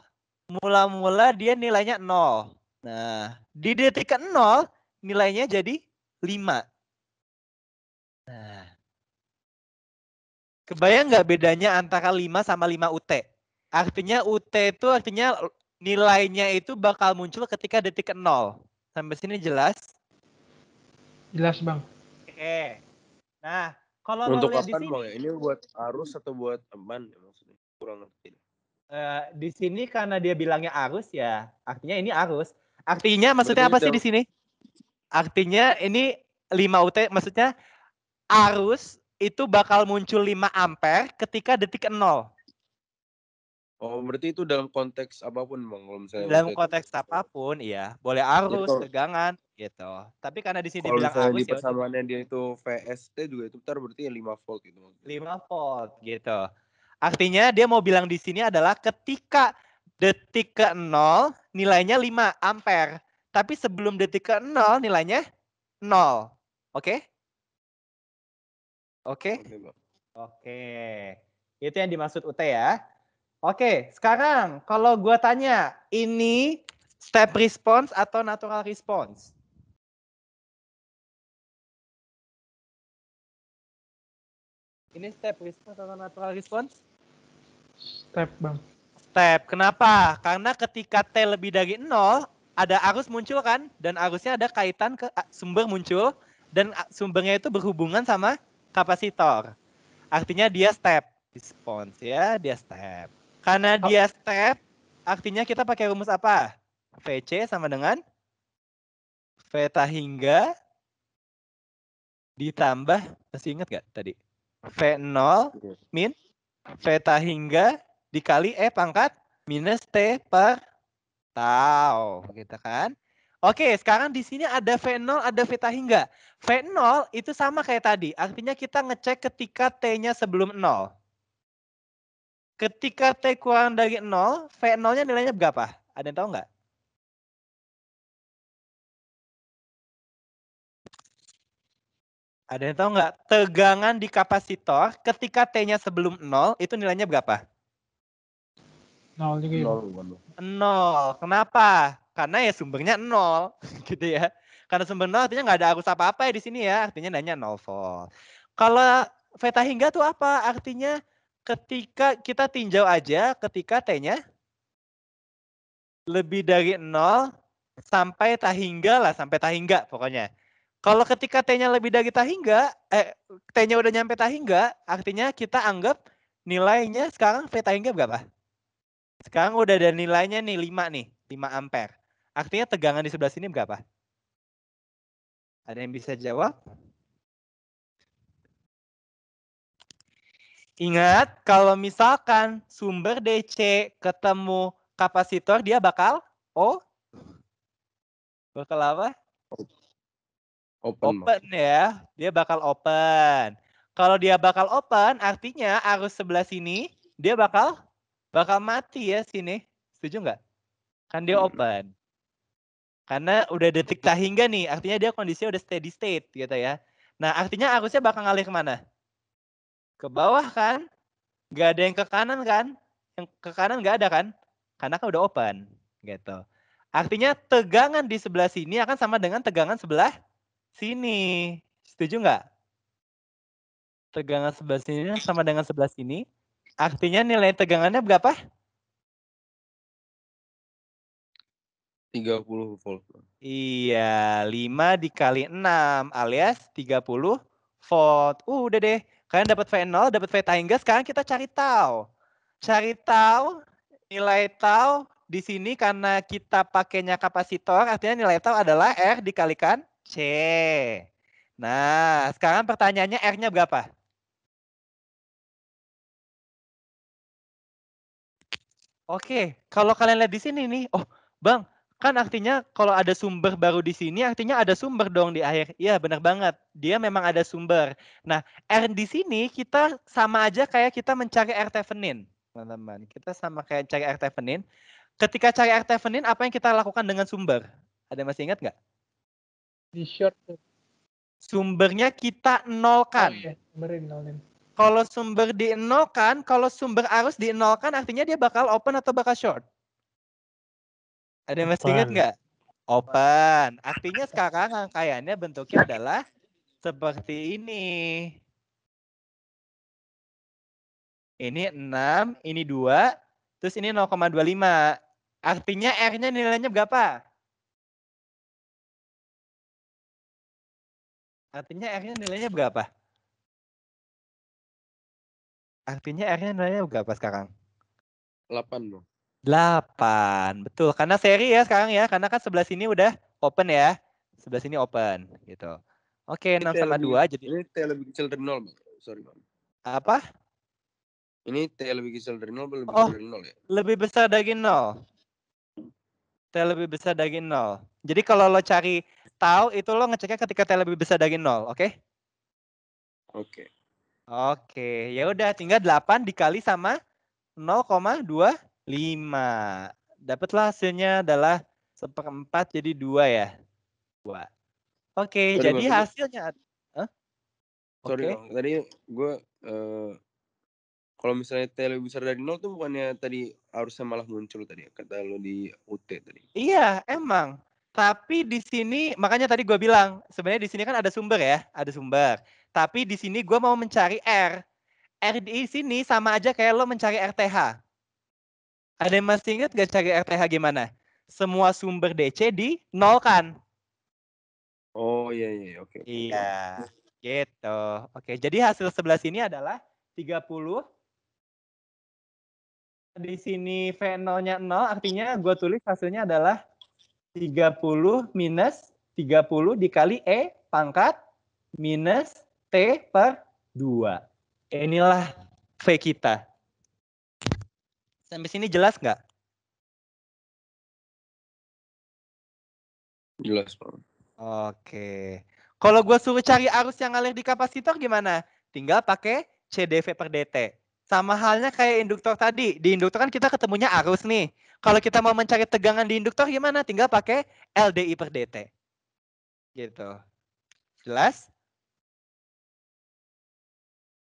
mula-mula dia nilainya nol. Nah, di detik ke 0 nilainya jadi lima. Nah. Kebayang nggak bedanya antara lima sama lima UT? Artinya UT itu artinya nilainya itu bakal muncul ketika detik ke 0. Sampai sini jelas? Jelas, Bang. Oke. Nah, kalau untuk kapan, Bang? Ya? Ini buat arus atau buat teman ya, maksudnya? Kurang lebih. Eh, di sini karena dia bilangnya arus ya, artinya ini arus. Artinya maksudnya Betul. apa sih di sini? Artinya ini 5 UT maksudnya arus itu bakal muncul 5 ampere ketika detik 0. Oh, berarti itu dalam konteks apapun, Bang, kalau misalnya dalam konteks apapun, iya. Boleh arus, gitu. tegangan gitu. Tapi karena di sini bilang arus di persamaan ya, dia itu VST juga itu bentar berarti 5 ya volt gitu. 5 volt gitu. Artinya dia mau bilang di sini adalah ketika detik ke 0 nilainya 5 ampere, tapi sebelum detik ke 0 nilainya 0. Oke? Oke? Oke. Itu yang dimaksud UT ya. Oke, sekarang kalau gue tanya, ini step response atau natural response? Ini step response atau natural response? Step, Bang. Step. Kenapa? Karena ketika T lebih dari nol, ada arus muncul kan? Dan arusnya ada kaitan ke sumber muncul. Dan sumbernya itu berhubungan sama kapasitor. Artinya dia step. Response ya, dia step. Karena oh. dia step, artinya kita pakai rumus apa? VC sama dengan Veta hingga ditambah, masih ingat gak tadi? V0 iya. min Veta hingga dikali E pangkat minus T per tau gitu kan. Oke, sekarang di sini ada V0, ada v hingga. V0 itu sama kayak tadi, artinya kita ngecek ketika T-nya sebelum 0. Ketika T kurang dari 0, V0-nya nilainya berapa? Ada yang tahu nggak? Ada yang tahu nggak? Tegangan di kapasitor ketika T-nya sebelum 0 itu nilainya berapa? Nol juga. Nol, nol. nol. Kenapa? Karena ya sumbernya nol, gitu ya. Karena sumber nol artinya nggak ada arus apa-apa ya di sini ya. Artinya nanya nol volt. Kalau Veta hingga tuh apa? Artinya ketika kita tinjau aja ketika T-nya lebih dari nol sampai tak hingga lah, sampai tak hingga pokoknya. Kalau ketika T-nya lebih dari tak hingga eh, T-nya udah nyampe hingga artinya kita anggap nilainya sekarang V hingga berapa? Sekarang udah ada nilainya nih 5 nih, 5 ampere. Artinya tegangan di sebelah sini berapa? Ada yang bisa jawab? Ingat, kalau misalkan sumber DC ketemu kapasitor, dia bakal O? Bakal apa? Open. Open ya. Dia bakal open. Kalau dia bakal open, artinya arus sebelah sini, dia bakal bakal mati ya sini. Setuju nggak? Kan dia hmm. open. Karena udah detik tak hingga nih, artinya dia kondisinya udah steady state gitu ya. Nah, artinya arusnya bakal ngalir kemana? Ke bawah kan? Gak ada yang ke kanan kan? Yang ke kanan gak ada kan? Karena kan udah open gitu. Artinya tegangan di sebelah sini akan sama dengan tegangan sebelah sini. Setuju nggak? Tegangan sebelah sini sama dengan sebelah sini Artinya nilai tegangannya berapa? 30 volt. Iya, 5 dikali 6 alias 30 volt. Uh, udah deh. Kalian dapat V0, dapat V tangga. Sekarang kita cari tau. Cari tau, nilai tau di sini karena kita pakainya kapasitor, artinya nilai tau adalah R dikalikan C. Nah, sekarang pertanyaannya R-nya berapa? Oke, kalau kalian lihat di sini nih, oh bang, kan artinya kalau ada sumber baru di sini, artinya ada sumber dong di akhir. Iya benar banget, dia memang ada sumber. Nah, R di sini kita sama aja kayak kita mencari R Thevenin, teman-teman. Kita sama kayak cari R Thevenin. Ketika cari R Thevenin, apa yang kita lakukan dengan sumber? Ada yang masih ingat nggak? Di short. Sumbernya kita nolkan. Oh, iya. Kalau sumber di nolkan, kalau sumber arus di nolkan, artinya dia bakal open atau bakal short. Ada yang masih ingat nggak? Open. Artinya sekarang rangkaiannya bentuknya adalah seperti ini. Ini 6, ini 2, terus ini 0,25. Artinya R-nya nilainya berapa? Artinya R-nya nilainya berapa? Artinya R-nya nilainya berapa sekarang? 8 dong. 8, betul. Karena seri ya sekarang ya, karena kan sebelah sini udah open ya. Sebelah sini open gitu. Oke, ini 6 sama lebih, 2 jadi ini T lebih kecil dari 0, sorry Bang. Apa? Ini T lebih kecil dari 0 lebih oh, dari 0 ya? Lebih besar dari 0. T lebih besar dari 0. Jadi kalau lo cari tahu itu lo ngeceknya ketika T lebih besar dari 0, oke? Okay? Oke. Okay. Oke, ya udah tinggal 8 dikali sama 0,25. Dapatlah hasilnya adalah seperempat jadi dua ya. Dua. Oke, sorry, jadi bang, hasilnya huh? Sorry, okay. tadi gue uh, kalau misalnya T lebih besar dari nol tuh bukannya tadi harusnya malah muncul tadi ya? kata lo di UT tadi. Iya, emang. Tapi di sini makanya tadi gue bilang sebenarnya di sini kan ada sumber ya, ada sumber. Tapi di sini gue mau mencari R. R di sini sama aja kayak lo mencari RTH. Ada yang masih ingat gak cari RTH gimana? Semua sumber DC di nol kan Oh iya iya, iya oke. Okay. Iya. Gitu. Oke, jadi hasil sebelah sini adalah 30 di sini V0-nya 0, artinya gue tulis hasilnya adalah 30 minus 30 dikali E pangkat minus T per 2. Inilah V kita. Sampai sini jelas nggak? Jelas, Pak. Oke. Kalau gue suruh cari arus yang ngalir di kapasitor gimana? Tinggal pakai CDV per DT. Sama halnya kayak induktor tadi. Di induktor kan kita ketemunya arus nih. Kalau kita mau mencari tegangan di induktor gimana? Tinggal pakai LDI per DT. Gitu. Jelas?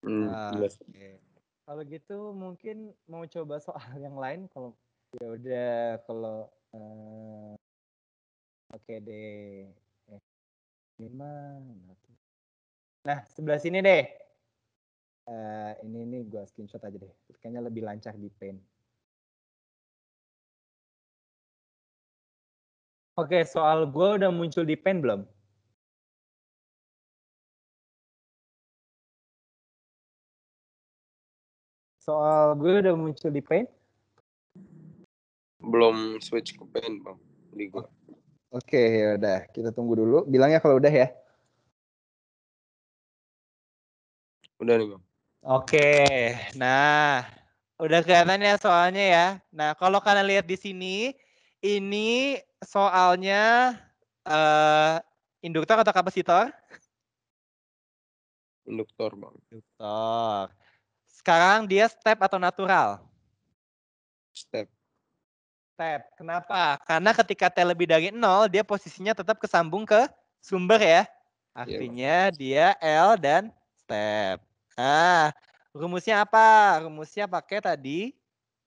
Hmm, ah, jelas. Okay. Kalau gitu mungkin mau coba soal yang lain kalau ya udah kalau uh, oke okay deh. Eh, Nah, sebelah sini deh uh, ini ini gue screenshot aja deh kayaknya lebih lancar di paint Oke, soal gue udah muncul di pen belum? Soal gue udah muncul di pen? Belum switch ke pen, Bang. Di gue. Oke, okay, ya udah. Kita tunggu dulu. Bilangnya kalau udah ya. Udah nih, Bang. Oke, nah udah kelihatan ya soalnya ya. Nah kalau kalian lihat di sini, ini soalnya uh, induktor atau kapasitor? Induktor bang. Induktor. Sekarang dia step atau natural? Step. Step. Kenapa? Karena ketika T lebih dari nol, dia posisinya tetap kesambung ke sumber ya. Iya, Artinya yeah. dia L dan step. Ah, rumusnya apa? Rumusnya pakai tadi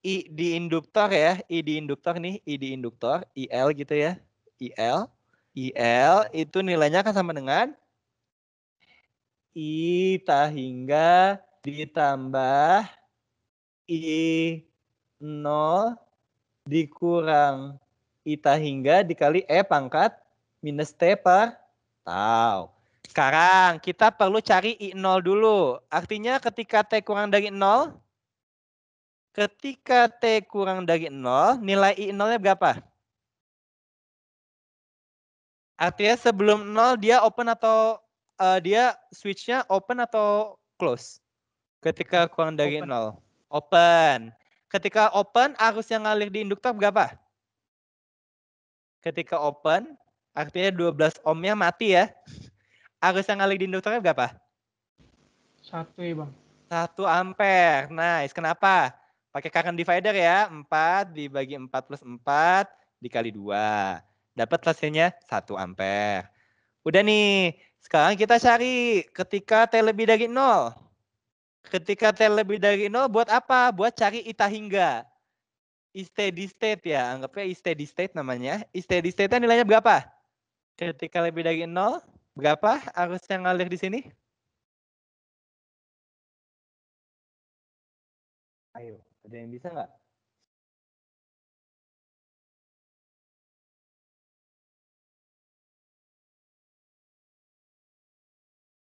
I di induktor ya, I di induktor nih, I di induktor, IL gitu ya, IL. IL itu nilainya kan sama dengan I tahingga hingga ditambah I 0 dikurang I tahingga hingga dikali E pangkat minus T per tau. Sekarang kita perlu cari I0 dulu. Artinya ketika T kurang dari 0, ketika T kurang dari 0, nilai I0-nya berapa? Artinya sebelum 0 dia open atau uh, dia switch-nya open atau close? Ketika kurang dari open. 0. Open. Ketika open, arus yang ngalir di induktor berapa? Ketika open, artinya 12 ohmnya mati ya arus yang ngalir di induktornya berapa? Satu ya bang. Satu ampere. Nice. Kenapa? Pakai current divider ya. Empat dibagi empat plus empat dikali dua. Dapat hasilnya satu ampere. Udah nih. Sekarang kita cari ketika T lebih dari 0. Ketika T lebih dari 0 buat apa? Buat cari ita hingga. I steady state ya. Anggapnya I steady state namanya. I steady state-nya nilainya berapa? Ketika lebih dari 0 Berapa arus yang ngalir di sini? Ayo, ada yang bisa nggak?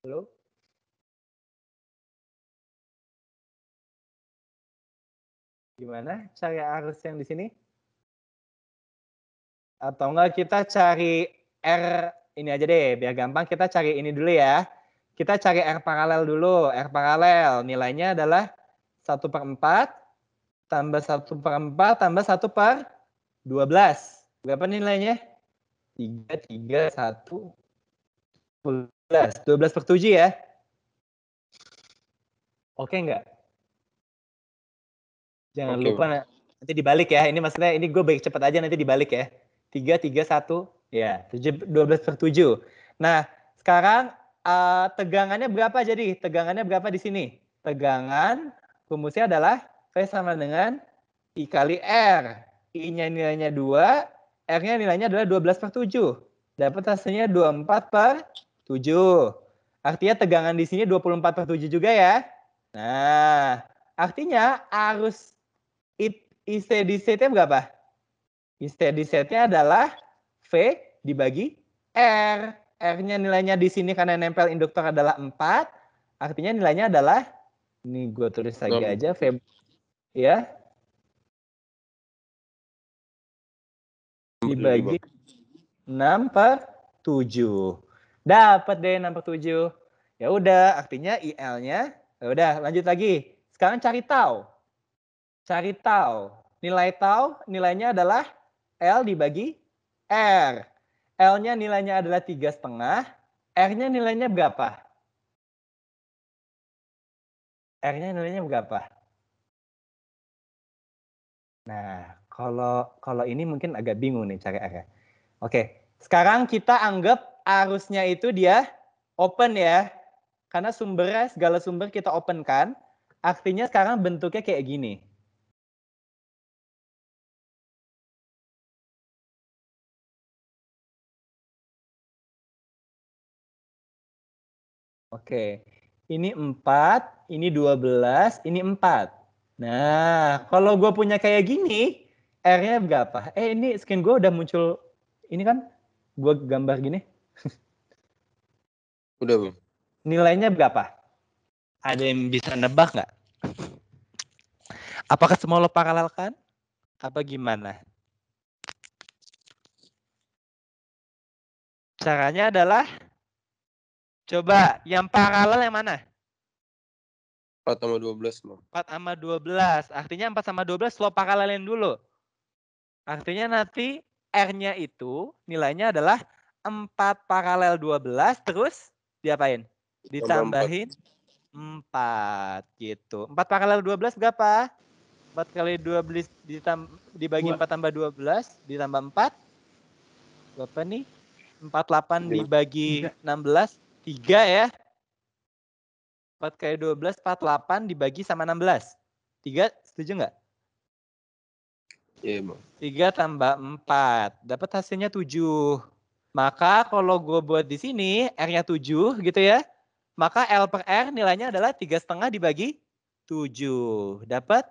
Halo? Gimana cari arus yang di sini? Atau enggak kita cari R ini aja deh, biar gampang kita cari ini dulu ya. Kita cari R paralel dulu. R paralel nilainya adalah 1 per 4 tambah 1 per 4 tambah 1 per 12. Berapa nilainya? 3, 3, 1, 12. 12 per 7 ya. Oke enggak? Jangan okay. lupa nanti dibalik ya. Ini maksudnya ini gue baik cepat aja nanti dibalik ya tiga tiga satu ya dua belas per tujuh nah sekarang uh, tegangannya berapa jadi tegangannya berapa di sini tegangan rumusnya adalah V sama dengan I kali R. I-nya nilainya dua R-nya nilainya adalah belas per 7. Dapat hasilnya dua empat per tujuh Artinya tegangan di sini dua puluh empat per tujuh juga ya. Nah, artinya arus IC di CT berapa? steady state-nya adalah V dibagi R. R-nya nilainya di sini karena nempel induktor adalah 4. Artinya nilainya adalah, ini gue tulis lagi 6. aja, V. Ya. Dibagi 6 per 7. Dapat deh 6 per 7. Ya udah, artinya IL-nya. Ya udah, lanjut lagi. Sekarang cari tau. Cari tau. Nilai tau, nilainya adalah L dibagi R. L-nya nilainya adalah tiga setengah, R-nya nilainya berapa? R-nya nilainya berapa? Nah, kalau kalau ini mungkin agak bingung nih cari R. -nya. Oke, sekarang kita anggap arusnya itu dia open ya. Karena sumbernya segala sumber kita open kan. Artinya sekarang bentuknya kayak gini. Oke. Ini 4, ini 12, ini 4. Nah, kalau gue punya kayak gini, R-nya berapa? Eh, ini skin gue udah muncul. Ini kan gue gambar gini. udah belum? Nilainya berapa? Ada yang bisa nebak nggak? Apakah semua lo paralelkan? Apa gimana? Caranya adalah Coba yang paralel yang mana? 4 sama 12, Bang. 4 sama 12. Artinya 4 sama 12 lo paralelin dulu. Artinya nanti R-nya itu nilainya adalah 4 paralel 12 terus diapain? Ditambahin 4, 4 gitu. 4 paralel 12 berapa? 4 kali 12 ditam dibagi 4 tambah 12 ditambah 4 berapa nih? 48 dibagi 16 3 ya. 4 kali 12, 48 dibagi sama 16. 3, setuju nggak? Iya, Bang. 3 tambah 4. Dapat hasilnya 7. Maka kalau gue buat di sini, R-nya 7 gitu ya. Maka L per R nilainya adalah setengah dibagi 7. Dapat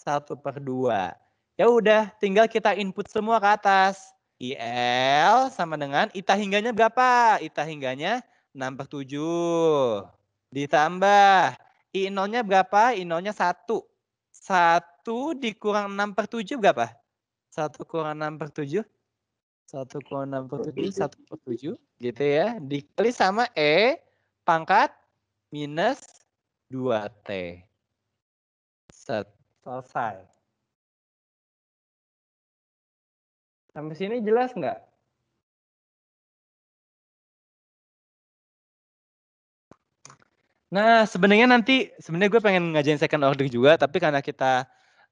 1 per 2. Ya udah, tinggal kita input semua ke atas. IL sama dengan ita hingganya berapa? Ita hingganya 6 7. Ditambah. I nolnya berapa? I nolnya 1. 1 dikurang 6 per 7 berapa? 1 kurang 6 per 7. 1 kurang 6 per 7. 1 per 7. Gitu ya. Dikali sama E pangkat minus 2T. Selesai. Sampai sini jelas nggak? Nah, sebenarnya nanti sebenarnya gue pengen ngajain second order juga, tapi karena kita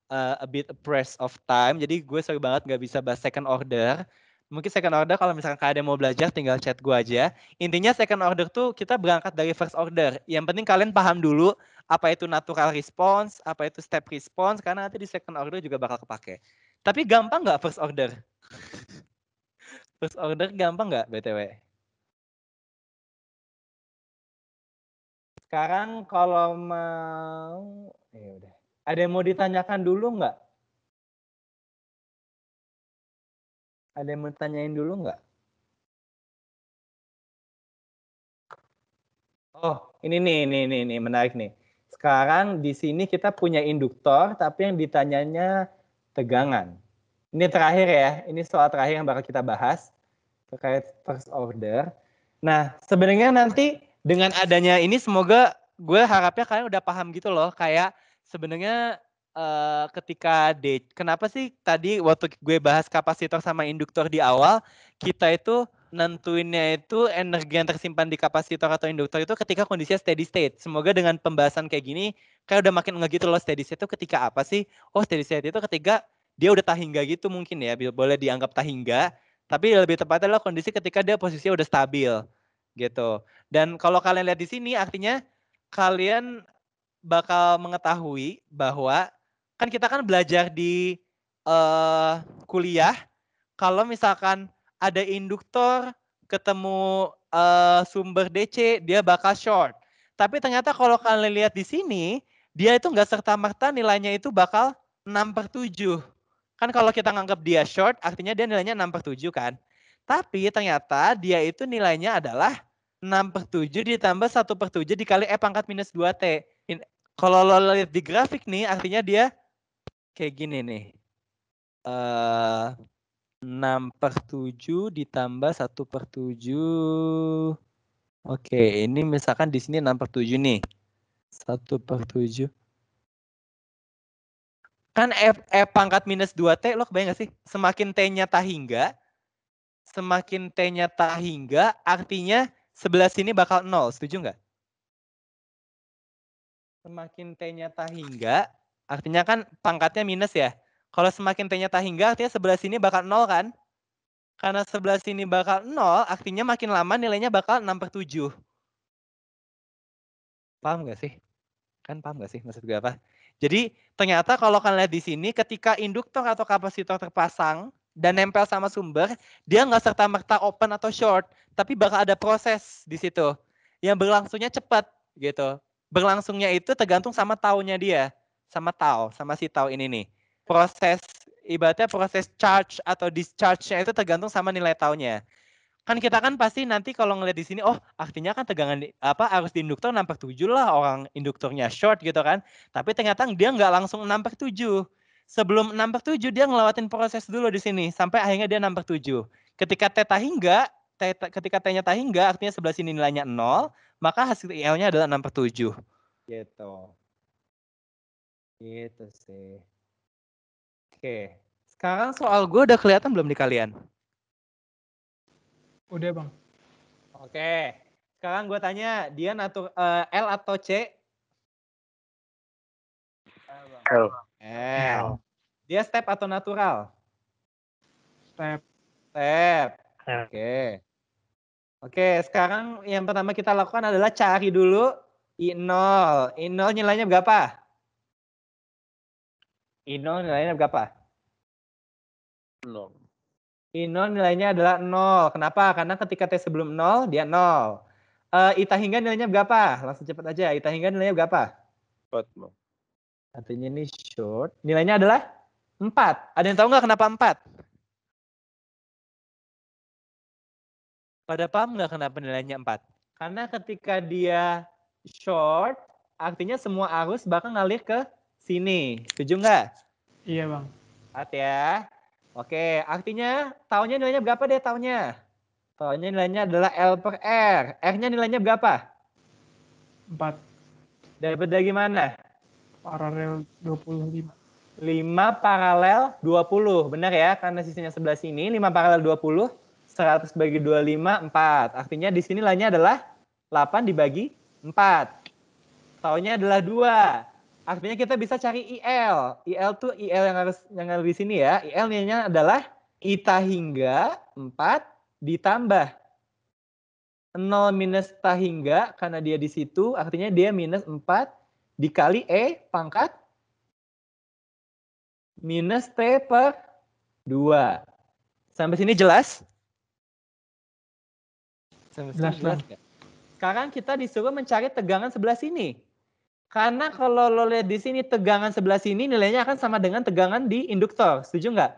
uh, a bit press of time, jadi gue sorry banget nggak bisa bahas second order. Mungkin second order kalau misalkan kalian mau belajar tinggal chat gue aja. Intinya second order tuh kita berangkat dari first order. Yang penting kalian paham dulu apa itu natural response, apa itu step response, karena nanti di second order juga bakal kepake. Tapi gampang nggak first order? first order gampang nggak BTW? Sekarang kalau mau, ya Ada yang mau ditanyakan dulu nggak? Ada yang mau tanyain dulu nggak? Oh, ini nih, ini, ini, ini menarik nih. Sekarang di sini kita punya induktor, tapi yang ditanyanya tegangan. Ini terakhir ya, ini soal terakhir yang bakal kita bahas terkait first order. Nah, sebenarnya nanti dengan adanya ini semoga gue harapnya kalian udah paham gitu loh kayak sebenarnya uh, ketika de kenapa sih tadi waktu gue bahas kapasitor sama induktor di awal kita itu nentuinnya itu energi yang tersimpan di kapasitor atau induktor itu ketika kondisinya steady state. Semoga dengan pembahasan kayak gini kayak udah makin nggak gitu loh steady state itu ketika apa sih? Oh steady state itu ketika dia udah tahingga gitu mungkin ya boleh dianggap tahingga tapi lebih tepatnya adalah kondisi ketika dia posisinya udah stabil gitu. Dan kalau kalian lihat di sini artinya kalian bakal mengetahui bahwa kan kita kan belajar di uh, kuliah kalau misalkan ada induktor ketemu uh, sumber DC dia bakal short. Tapi ternyata kalau kalian lihat di sini dia itu nggak serta-merta nilainya itu bakal 6 per 7. Kan kalau kita nganggap dia short, artinya dia nilainya 6 per 7 kan. Tapi ternyata dia itu nilainya adalah 6 per 7 ditambah 1 per 7 dikali E pangkat minus 2T. Kalau lo lihat di grafik nih, artinya dia kayak gini nih. Uh, eh, 6 per 7 ditambah 1 per 7. Oke, ini misalkan di sini 6 per 7 nih. 1 per 7. Kan E, e pangkat minus 2T, lo kebayang gak sih? Semakin T-nya tak hingga, semakin T-nya tak hingga, artinya sebelah sini bakal nol. Setuju nggak? Semakin T-nya tak hingga, artinya kan pangkatnya minus ya. Kalau semakin T-nya tak hingga, artinya sebelah sini bakal nol kan? Karena sebelah sini bakal nol, artinya makin lama nilainya bakal 6 per 7. Paham nggak sih? Kan paham nggak sih maksud gue apa? Jadi ternyata kalau kalian lihat di sini, ketika induktor atau kapasitor terpasang, dan nempel sama sumber, dia nggak serta merta open atau short, tapi bakal ada proses di situ yang berlangsungnya cepat gitu. Berlangsungnya itu tergantung sama taunya dia, sama tau, sama si tau ini nih. Proses ibaratnya proses charge atau discharge-nya itu tergantung sama nilai taunya. Kan kita kan pasti nanti kalau ngeliat di sini, oh artinya kan tegangan apa arus di induktor nampak per 7 lah orang induktornya short gitu kan. Tapi ternyata dia nggak langsung nampak per 7 sebelum number 7 dia ngelawatin proses dulu di sini sampai akhirnya dia number 7. Ketika teta hingga teta, ketika t-nya hingga artinya sebelah sini nilainya 0, maka hasil IL-nya adalah number 7. Gitu. Gitu sih. Oke. Sekarang soal gue udah kelihatan belum di kalian? Udah, Bang. Oke. Sekarang gue tanya, dia atau uh, eh, L atau C? L. L. Dia step atau natural? Step. Step. Oke. Okay. Oke, okay, sekarang yang pertama kita lakukan adalah cari dulu I0. I0 nilainya berapa? I0 nilainya berapa? 0. I0 nilainya adalah 0. Kenapa? Karena ketika T sebelum 0, dia 0. Uh, eh, Ita hingga nilainya berapa? Langsung cepat aja. Ita hingga nilainya berapa? 4. Artinya ini short. Nilainya adalah 4. Ada yang tahu nggak kenapa 4? Pada paham nggak kenapa nilainya 4? Karena ketika dia short, artinya semua arus bakal ngalir ke sini. Setuju nggak? Iya, Bang. At ya. Oke, artinya tahunnya nilainya berapa deh tahunnya? Tahunnya nilainya adalah L per R. R-nya nilainya berapa? 4. Dapat dari mana? paralel 25. 5 paralel 20, benar ya? Karena sisinya sebelah sini, 5 paralel 20, 100 bagi 25, 4. Artinya di sini lainnya adalah 8 dibagi 4. Taunya adalah 2. Artinya kita bisa cari IL. IL tuh IL yang harus yang ada di sini ya. IL-nya adalah ita hingga 4 ditambah 0 minus ta hingga karena dia di situ artinya dia minus 4 dikali E pangkat minus T per 2. Sampai sini jelas? Sampai sini jelas, jelas Sekarang kita disuruh mencari tegangan sebelah sini. Karena kalau lo lihat di sini tegangan sebelah sini nilainya akan sama dengan tegangan di induktor. Setuju nggak?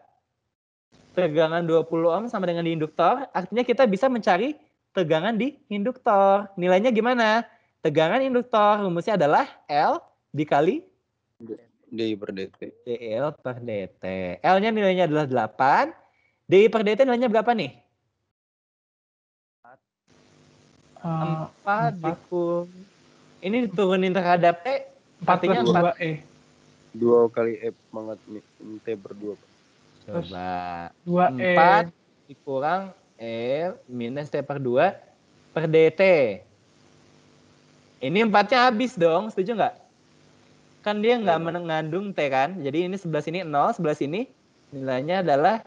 Tegangan 20 ohm sama dengan di induktor. Artinya kita bisa mencari tegangan di induktor. Nilainya gimana? Tegangan induktor rumusnya adalah L dikali DI per DT. DL per DT. L-nya nilainya adalah 8. DI per DT nilainya berapa nih? Uh, 4, 4 dikur... Ini diturunin terhadap e, T. 4 artinya 4. 2 E. 2 kali E banget nih. T per 2. Coba. 2 E. 4 dikurang E minus T per 2 per DT. Ini empatnya habis dong, setuju nggak? Kan dia nggak hmm. Iya. mengandung T kan, jadi ini sebelah sini 0, sebelah sini nilainya adalah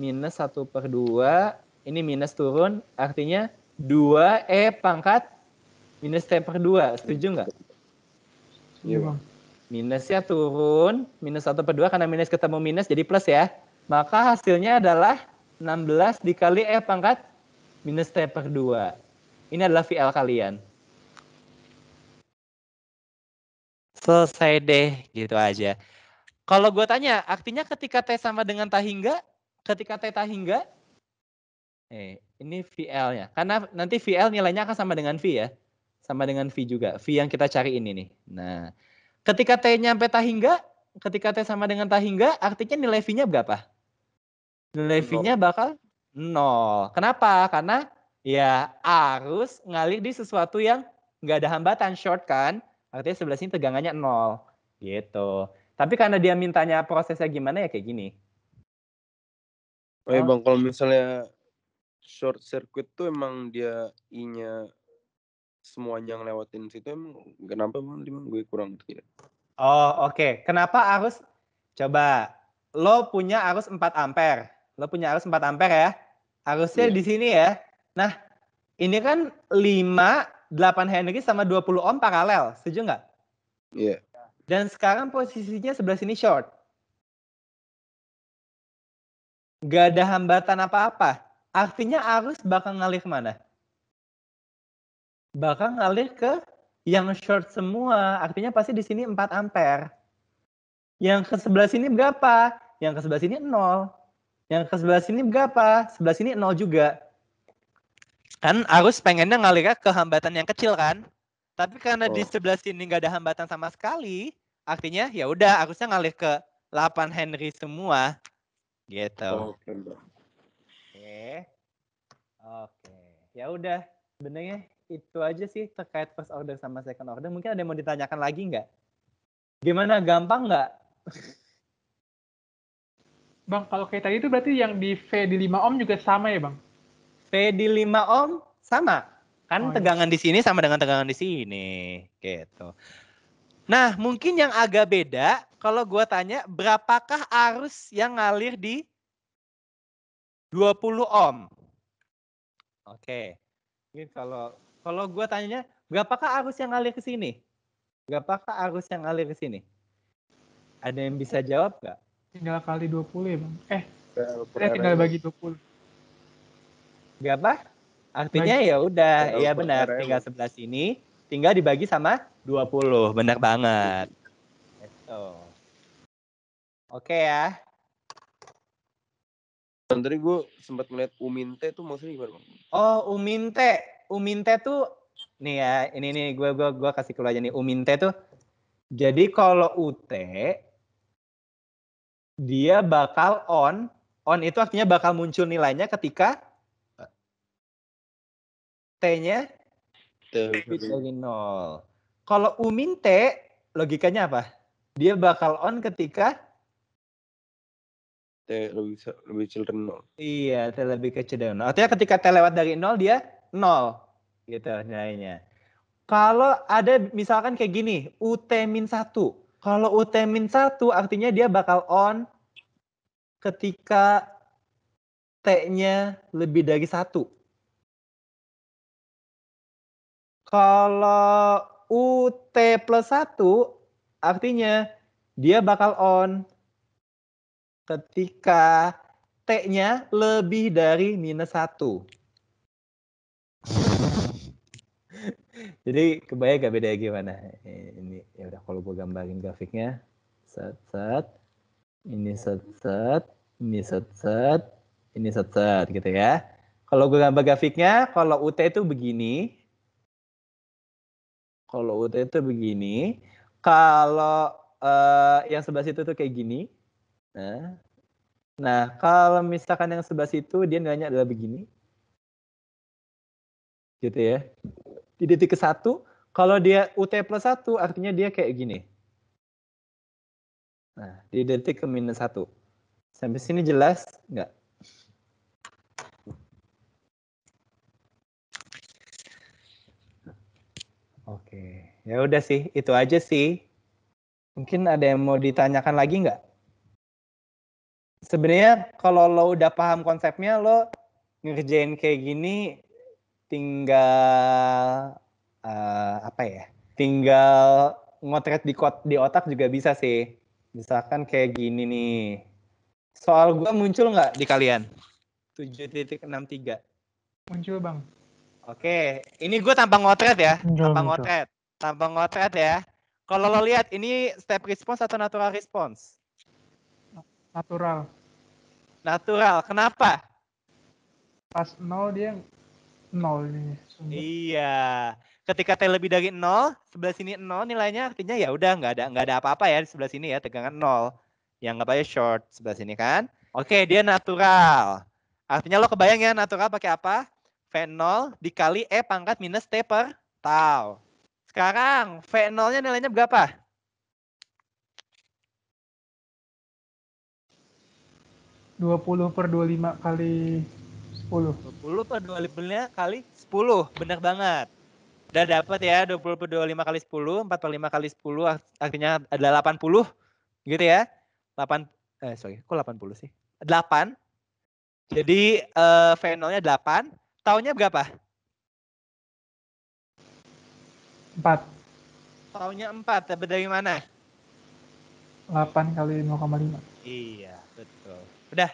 minus 1 per 2, ini minus turun, artinya 2E pangkat minus T per 2, setuju nggak? Iya bang. Minusnya turun, minus 1 per 2 karena minus ketemu minus jadi plus ya. Maka hasilnya adalah 16 dikali E pangkat minus T per 2. Ini adalah VL kalian. selesai deh gitu aja. Kalau gue tanya, artinya ketika T sama dengan tahingga, ketika T tahingga, eh ini VL-nya. Karena nanti VL nilainya akan sama dengan V ya. Sama dengan V juga. V yang kita cari ini nih. Nah, ketika T nyampe tahingga, ketika T sama dengan tahingga, artinya nilai V-nya berapa? Nilai V-nya bakal nol. Kenapa? Karena ya arus ngalir di sesuatu yang nggak ada hambatan, short kan? artinya sebelah sini tegangannya nol gitu tapi karena dia mintanya prosesnya gimana ya kayak gini oh, ya bang kalau misalnya short circuit tuh emang dia i-nya semuanya lewatin situ emang kenapa emang gue kurang gitu ya oh oke okay. kenapa arus coba lo punya arus 4 ampere lo punya arus 4 ampere ya arusnya yeah. di sini ya nah ini kan 5 8 Henry sama 20 ohm paralel, setuju nggak? Iya. Yeah. Dan sekarang posisinya sebelah sini short. Gak ada hambatan apa-apa. Artinya arus bakal ngalir mana? Bakal ngalir ke yang short semua. Artinya pasti di sini 4 ampere. Yang ke sebelah sini berapa? Yang ke sebelah sini 0. Yang ke sebelah sini berapa? Sebelah sini 0 juga kan arus pengennya ngalirnya ke hambatan yang kecil kan tapi karena oh. di sebelah sini nggak ada hambatan sama sekali artinya ya udah arusnya ngalir ke 8 Henry semua gitu oke okay. oke ya udah sebenarnya itu aja sih terkait first order sama second order mungkin ada yang mau ditanyakan lagi nggak gimana gampang nggak Bang, kalau kayak tadi itu berarti yang di V di 5 ohm juga sama ya, Bang? P di 5 ohm sama. Kan oh, iya. tegangan di sini sama dengan tegangan di sini. Gitu. Nah, mungkin yang agak beda kalau gua tanya berapakah arus yang ngalir di 20 ohm? Oke. Mungkin kalau kalau gua tanya berapakah arus yang ngalir ke sini? Berapakah arus yang ngalir ke sini? Ada yang bisa jawab nggak? Tinggal kali 20 ya, Bang. Eh, saya tinggal eh, bagi 20. Gak apa? Artinya ya udah, ya benar. Tinggal sebelah sini, tinggal dibagi sama 20. Benar banget. Oke ya. Tadi gue sempat melihat Uminte tuh maksudnya gimana bang? Oh Uminte, Uminte tuh nih ya ini nih gue gue gue kasih keluar aja nih Uminte tuh. Jadi kalau UT dia bakal on, on itu artinya bakal muncul nilainya ketika T-nya bagi gitu. nol. Kalau U min T, logikanya apa? Dia bakal on ketika T lebih lebih kecil dari nol. Iya, T lebih kecil dari nol. Artinya ketika T lewat dari nol dia nol gitu nilainya. Kalau ada misalkan kayak gini, UT min 1. Kalau UT min 1 artinya dia bakal on ketika T-nya lebih dari satu. Kalau UT plus 1 artinya dia bakal on ketika T-nya lebih dari minus 1. Jadi kebayang gak bedanya gimana? Ini ya udah kalau gue gambarin grafiknya. Set set. Ini set set. Ini set set. Ini set set gitu ya. Kalau gue gambar grafiknya, kalau UT itu begini kalau UT itu begini kalau uh, yang sebelah situ tuh kayak gini nah nah kalau misalkan yang sebelah situ dia nilainya adalah begini gitu ya di titik ke satu kalau dia UT plus satu artinya dia kayak gini. Nah, di detik ke minus satu Sampai sini jelas nggak? Ya udah sih, itu aja sih. Mungkin ada yang mau ditanyakan lagi nggak? Sebenarnya kalau lo udah paham konsepnya, lo ngerjain kayak gini tinggal uh, apa ya? Tinggal ngotret di kot di otak juga bisa sih. Misalkan kayak gini nih. Soal gue muncul nggak di kalian? 7.63. Muncul bang. Oke, ini gue tanpa ngotret ya, tanpa ngotret tanpa ngotret ya. Kalau lo lihat ini step response atau natural response? Natural. Natural. Kenapa? Pas nol dia nol nih. Iya. Ketika T lebih dari nol, sebelah sini nol nilainya artinya ya udah nggak ada nggak ada apa-apa ya di sebelah sini ya tegangan nol. Yang nggak pakai short sebelah sini kan? Oke, dia natural. Artinya lo kebayang ya natural pakai apa? V0 dikali E pangkat minus T per tau. Sekarang V0-nya nilainya berapa? Dua puluh per dua lima kali sepuluh. Dua puluh per dua lima kali sepuluh, benar banget. Udah dapat ya, dua puluh per dua lima kali sepuluh, empat per lima kali sepuluh, artinya ada delapan puluh, gitu ya. Delapan, eh sorry, kok delapan puluh sih? Delapan. Jadi eh, V0-nya delapan, tahunnya berapa? Empat. Taunya empat, tapi dari mana? 8 kali 0,5. Iya, betul. Udah.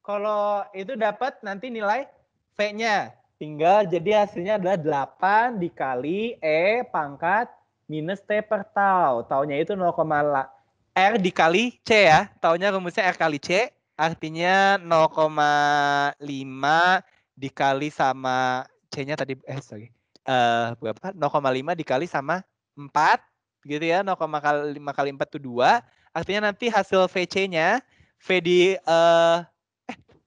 Kalau itu dapat nanti nilai V-nya. Tinggal jadi hasilnya adalah 8 dikali E pangkat minus T per tau. Taunya itu 0, R dikali C ya. Taunya rumusnya R kali C. Artinya 0,5 dikali sama C-nya tadi. Eh, sorry uh, berapa? 0,5 dikali sama 4 gitu ya. 0,5 kali 4 itu 2. Artinya nanti hasil VC-nya V di uh,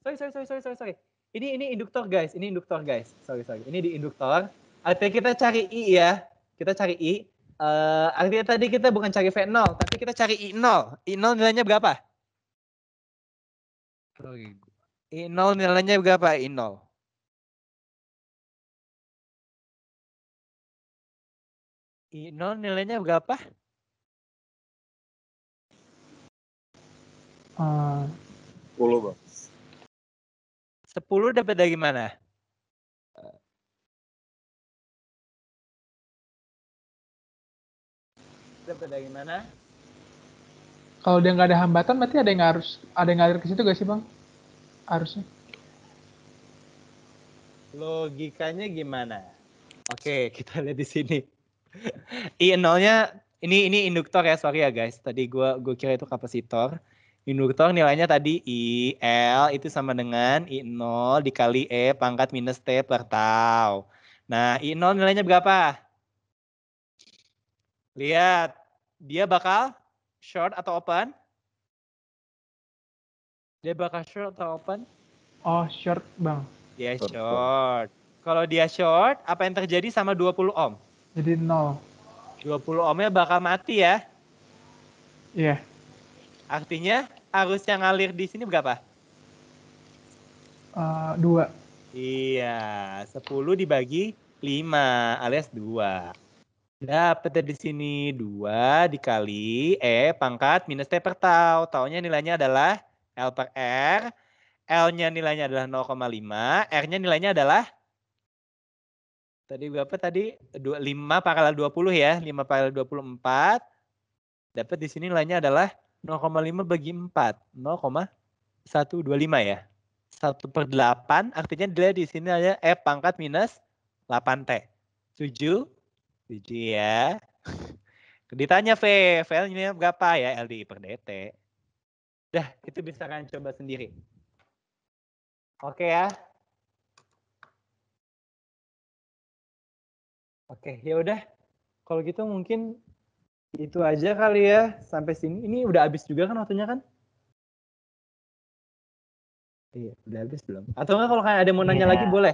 eh sorry eh, sorry sorry sorry sorry sorry. Ini ini induktor guys, ini induktor guys. Sorry sorry. Ini di induktor. Artinya kita cari I ya. Kita cari I. Uh, artinya tadi kita bukan cari V0, tapi kita cari I0. I0 nilainya berapa? Sorry. I0 nilainya berapa? I0. Ino nilainya berapa? Uh, sepuluh bang. sepuluh dapat dari mana? Dapat dari mana? Kalau dia nggak ada hambatan, berarti ada yang harus ada yang ngalir ke situ gak sih bang? Harusnya. Logikanya gimana? Oke, kita lihat di sini. I iya, nolnya ini ini induktor ya sorry ya guys. Tadi gue gue kira itu kapasitor. Induktor nilainya tadi I L itu sama dengan I 0 dikali E pangkat minus T per tau. Nah I 0 nilainya berapa? Lihat dia bakal short atau open? Dia bakal short atau open? Oh short bang. Dia short. short. Kalau dia short, apa yang terjadi sama 20 ohm? Jadi 0. 20 ohmnya bakal mati ya? Iya. Yeah. Artinya arus yang ngalir di sini berapa? Uh, dua. Iya, 10 dibagi 5 alias 2. Dapat ya di sini 2 dikali E pangkat minus T per tau. Taunya nilainya adalah L per R. L-nya nilainya adalah 0,5. R-nya nilainya adalah Tadi berapa tadi? 5 paralel 20 ya. 5 paralel 24. Dapat di sini nilainya adalah 0,5 bagi 4. 0,125 ya. 1 per 8 artinya dia di sini hanya F pangkat minus 8T. 7. 7 ya. Ditanya V, v ini berapa ya? LDI per DT. Dah, itu bisa kalian coba sendiri. Oke ya. Oke, ya udah. Kalau gitu mungkin itu aja kali ya sampai sini. Ini udah habis juga kan waktunya kan? Iya, udah habis belum? Atau enggak kalau kayak ada mau nanya yeah. lagi boleh?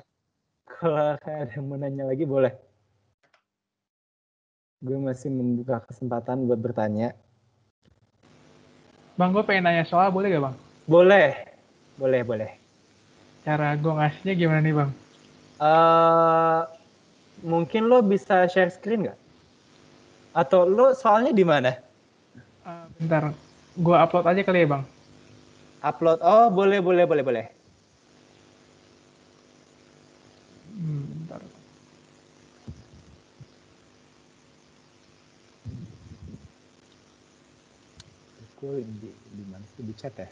Kalau kayak ada mau nanya lagi boleh. Gue masih membuka kesempatan buat bertanya. Bang, gue pengen nanya soal boleh gak bang? Boleh, boleh, boleh. Cara gue ngasihnya gimana nih bang? Uh, mungkin lo bisa share screen nggak? Atau lo soalnya di mana? Uh, bentar, gue upload aja kali ya bang. Upload, oh boleh boleh boleh boleh. Hmm, Gue di, di mana sih di ya?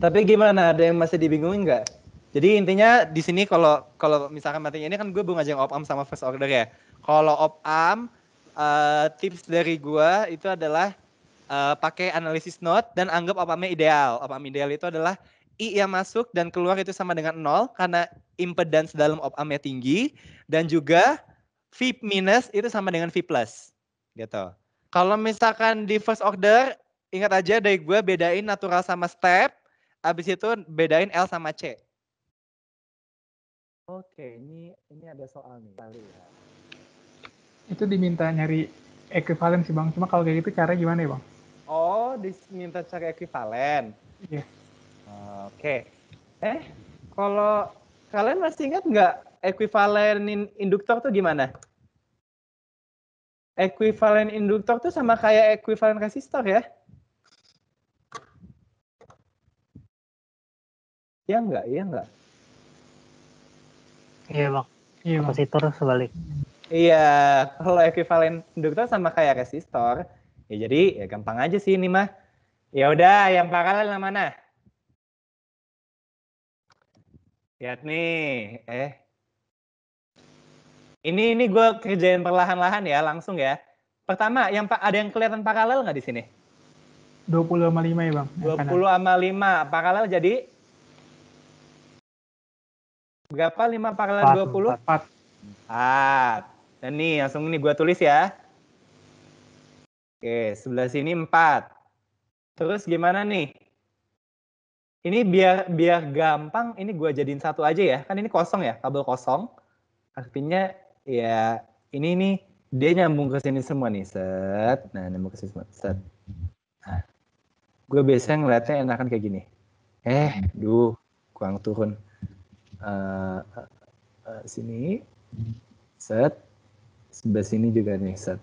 Tapi gimana? Ada yang masih dibingungin nggak? Jadi intinya di sini kalau kalau misalkan materi ini kan gue belum ngajak op am sama first order ya. Kalau op am uh, eh, tips dari gue itu adalah uh, pakai analisis note dan anggap op amnya ideal. Op am ideal itu adalah i yang masuk dan keluar itu sama dengan nol karena impedance dalam op amnya tinggi dan juga v minus itu sama dengan v plus gitu. Kalau misalkan di first order ingat aja dari gue bedain natural sama step Abis itu bedain L sama C. Oke, ini ini ada soal nih. Ya. Itu diminta nyari ekuivalen sih bang. Cuma kalau kayak gitu caranya gimana ya bang? Oh, diminta cari ekuivalen. Iya. Yeah. Oke. Okay. Eh, kalau kalian masih ingat nggak ekuivalen induktor tuh gimana? Ekuivalen induktor tuh sama kayak ekuivalen resistor ya? Iya enggak iya enggak iya bang iya kapasitor sebalik iya kalau ekuivalen induktor sama kayak resistor ya jadi ya gampang aja sih ini mah ya udah yang paralel mana lihat nih eh ini ini gue kerjain perlahan-lahan ya langsung ya pertama yang ada yang kelihatan paralel nggak di sini 20 sama 5 ya bang 20 sama 5 paralel jadi Berapa 5 pangkalan 20? 4. 4. Dan nih langsung ini gue tulis ya. Oke, sebelah sini 4. Terus gimana nih? Ini biar biar gampang, ini gue jadiin satu aja ya. Kan ini kosong ya, kabel kosong. Artinya ya ini nih dia nyambung ke sini semua nih. Set. Nah, nyambung ke sini semua. Set. Nah, gue biasanya ngeliatnya enakan kayak gini. Eh, duh, kurang turun uh, uh, sini set sebelah sini juga nih set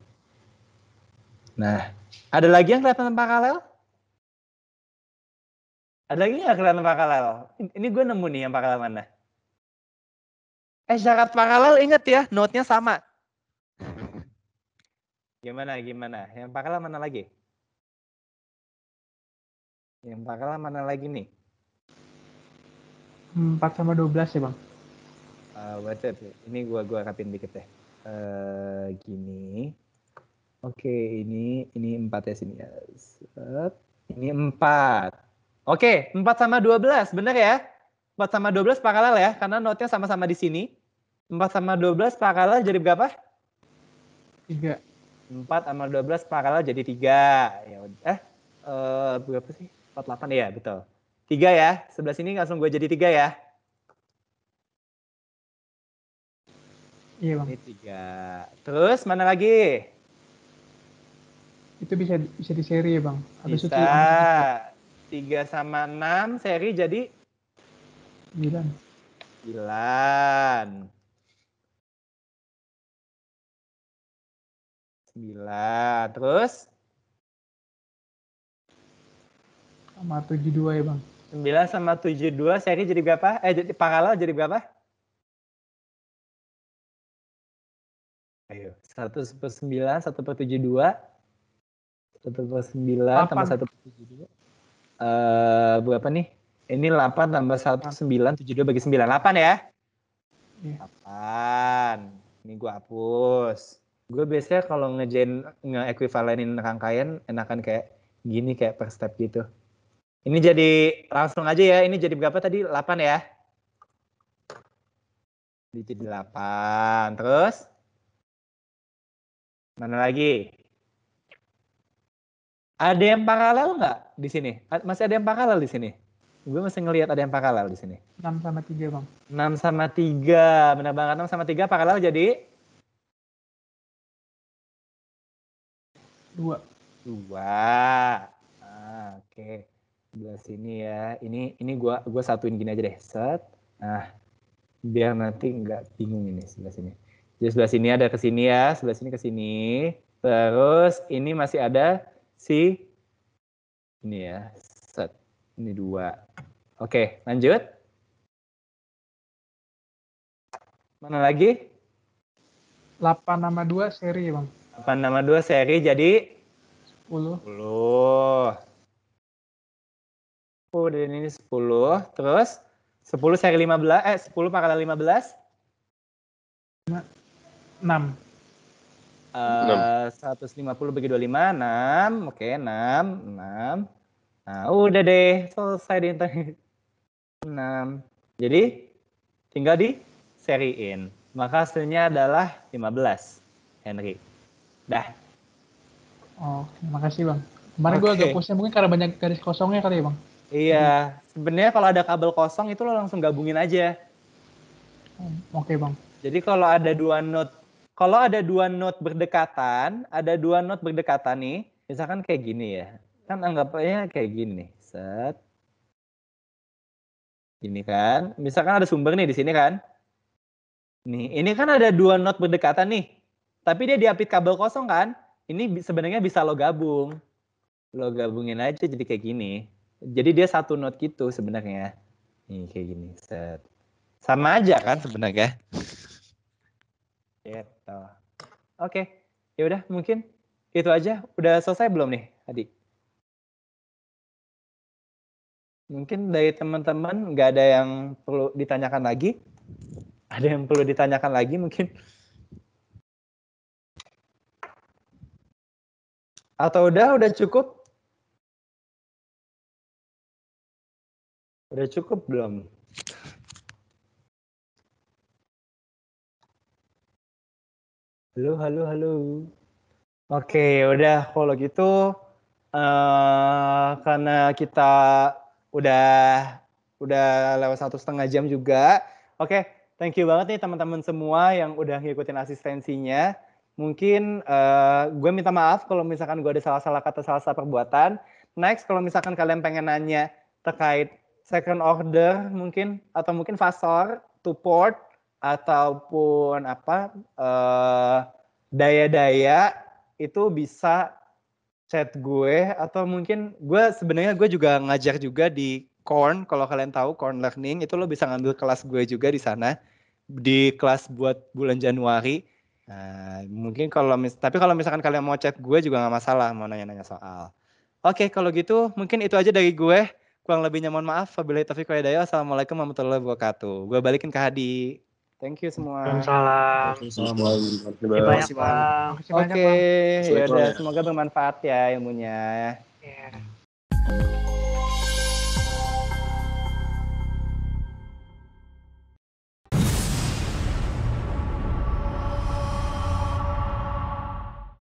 nah ada lagi yang kelihatan paralel ada lagi yang kelihatan paralel ini gue nemu nih yang paralel mana eh syarat paralel inget ya note-nya sama gimana gimana yang paralel mana lagi yang paralel mana lagi nih 4 sama 12 ya bang? Uh, eh, wait, wait, Ini gua gua rapin dikit deh. Uh, gini. Oke, okay, ini ini 4 ya sini ya. Ini empat. Oke, okay, 4 sama belas, benar ya? Empat sama 12 paralel ya, karena notnya sama-sama di sini. Empat sama dua belas, paralel jadi berapa? Tiga. Empat sama dua belas, paralel jadi tiga. Ya, eh, uh, berapa sih? Empat delapan ya, betul. Tiga ya. Sebelah sini langsung gue jadi tiga ya. Iya bang. Ini tiga. Terus mana lagi? Itu bisa bisa di seri ya bang. Habis bisa. tiga sama enam seri jadi. Sembilan. Sembilan. Sembilan. Terus? Sama tujuh dua ya bang. 9 sama 72 seri jadi berapa? Eh jadi paralel jadi berapa? Ayo, 1 per 9, 1 per 72. 1 per 9 8. tambah 1 per 72. Uh, eh, berapa nih? Ini 8 tambah 1, 9, 72 bagi 9. 8 ya? 8. Iya. Ini gue hapus. Gue biasanya kalau ngejain nge-equivalenin rangkaian enakan kayak gini kayak per step gitu. Ini jadi langsung aja ya. Ini jadi berapa tadi? 8 ya. Ini jadi 8. Terus mana lagi? Ada yang paralel nggak di sini? Masih ada yang paralel di sini? Gue masih ngelihat ada yang paralel di sini. 6 sama 3, Bang. 6 sama 3. Benar banget. 6 sama 3 paralel jadi? 2. 2. Ah, Oke. Okay. Sebelah sini ya. Ini ini gua gua satuin gini aja deh. Set. Nah, biar nanti nggak bingung ini sebelah sini. Jadi sebelah sini ada ke sini ya, sebelah sini ke sini. Terus ini masih ada si ini ya. Set. Ini dua. Oke, lanjut. Mana lagi? 8 nama 2 seri, Bang. 8 nama 2 seri jadi 10. 10. 10 dan ini 10. Terus 10 seri 15, eh 10 paralel 15? 6. Uh, 150 bagi 25, 6. Oke, okay, 6, 6. Nah, udah deh, selesai di internet. 6. Jadi, tinggal di seri in. Maka hasilnya adalah 15, Henry. Dah. Oh, terima kasih, Bang. Kemarin okay. gue agak pusing, mungkin karena banyak garis kosongnya kali ya, Bang? Iya, sebenarnya kalau ada kabel kosong itu lo langsung gabungin aja. Hmm, oke okay, bang. Jadi kalau ada dua node, kalau ada dua node berdekatan, ada dua node berdekatan nih, misalkan kayak gini ya, kan anggapnya kayak gini, set, ini kan, misalkan ada sumber nih di sini kan, nih, ini kan ada dua node berdekatan nih, tapi dia diapit kabel kosong kan, ini sebenarnya bisa lo gabung, lo gabungin aja jadi kayak gini. Jadi dia satu note gitu sebenarnya. Ini kayak gini. Set. Sama aja kan sebenarnya. gitu. Oke. Okay. Ya udah mungkin itu aja. Udah selesai belum nih, Adi? Mungkin dari teman-teman nggak ada yang perlu ditanyakan lagi? Ada yang perlu ditanyakan lagi mungkin? Atau udah udah cukup? Udah cukup belum? Halo, halo, halo. Oke, udah kalau gitu uh, karena kita udah udah lewat satu setengah jam juga. Oke, thank you banget nih teman-teman semua yang udah ngikutin asistensinya. Mungkin uh, eh, gue minta maaf kalau misalkan gue ada salah-salah kata, salah-salah perbuatan. Next, kalau misalkan kalian pengen nanya terkait second order mungkin atau mungkin fasor to port ataupun apa eh, daya-daya uh, itu bisa chat gue atau mungkin gue sebenarnya gue juga ngajar juga di Corn kalau kalian tahu Corn Learning itu lo bisa ngambil kelas gue juga di sana di kelas buat bulan Januari Nah, mungkin kalau mis tapi kalau misalkan kalian mau chat gue juga nggak masalah mau nanya-nanya soal. Oke, okay, kalau gitu mungkin itu aja dari gue. Kurang lebihnya mohon maaf. Wabillahi taufiq wa Assalamualaikum warahmatullahi wabarakatuh. Gue balikin ke Hadi. Thank you semua. Waalaikumsalam. Waalaikumsalam. Oke, ya udah semoga bermanfaat ya ilmunya. Yeah. Iya.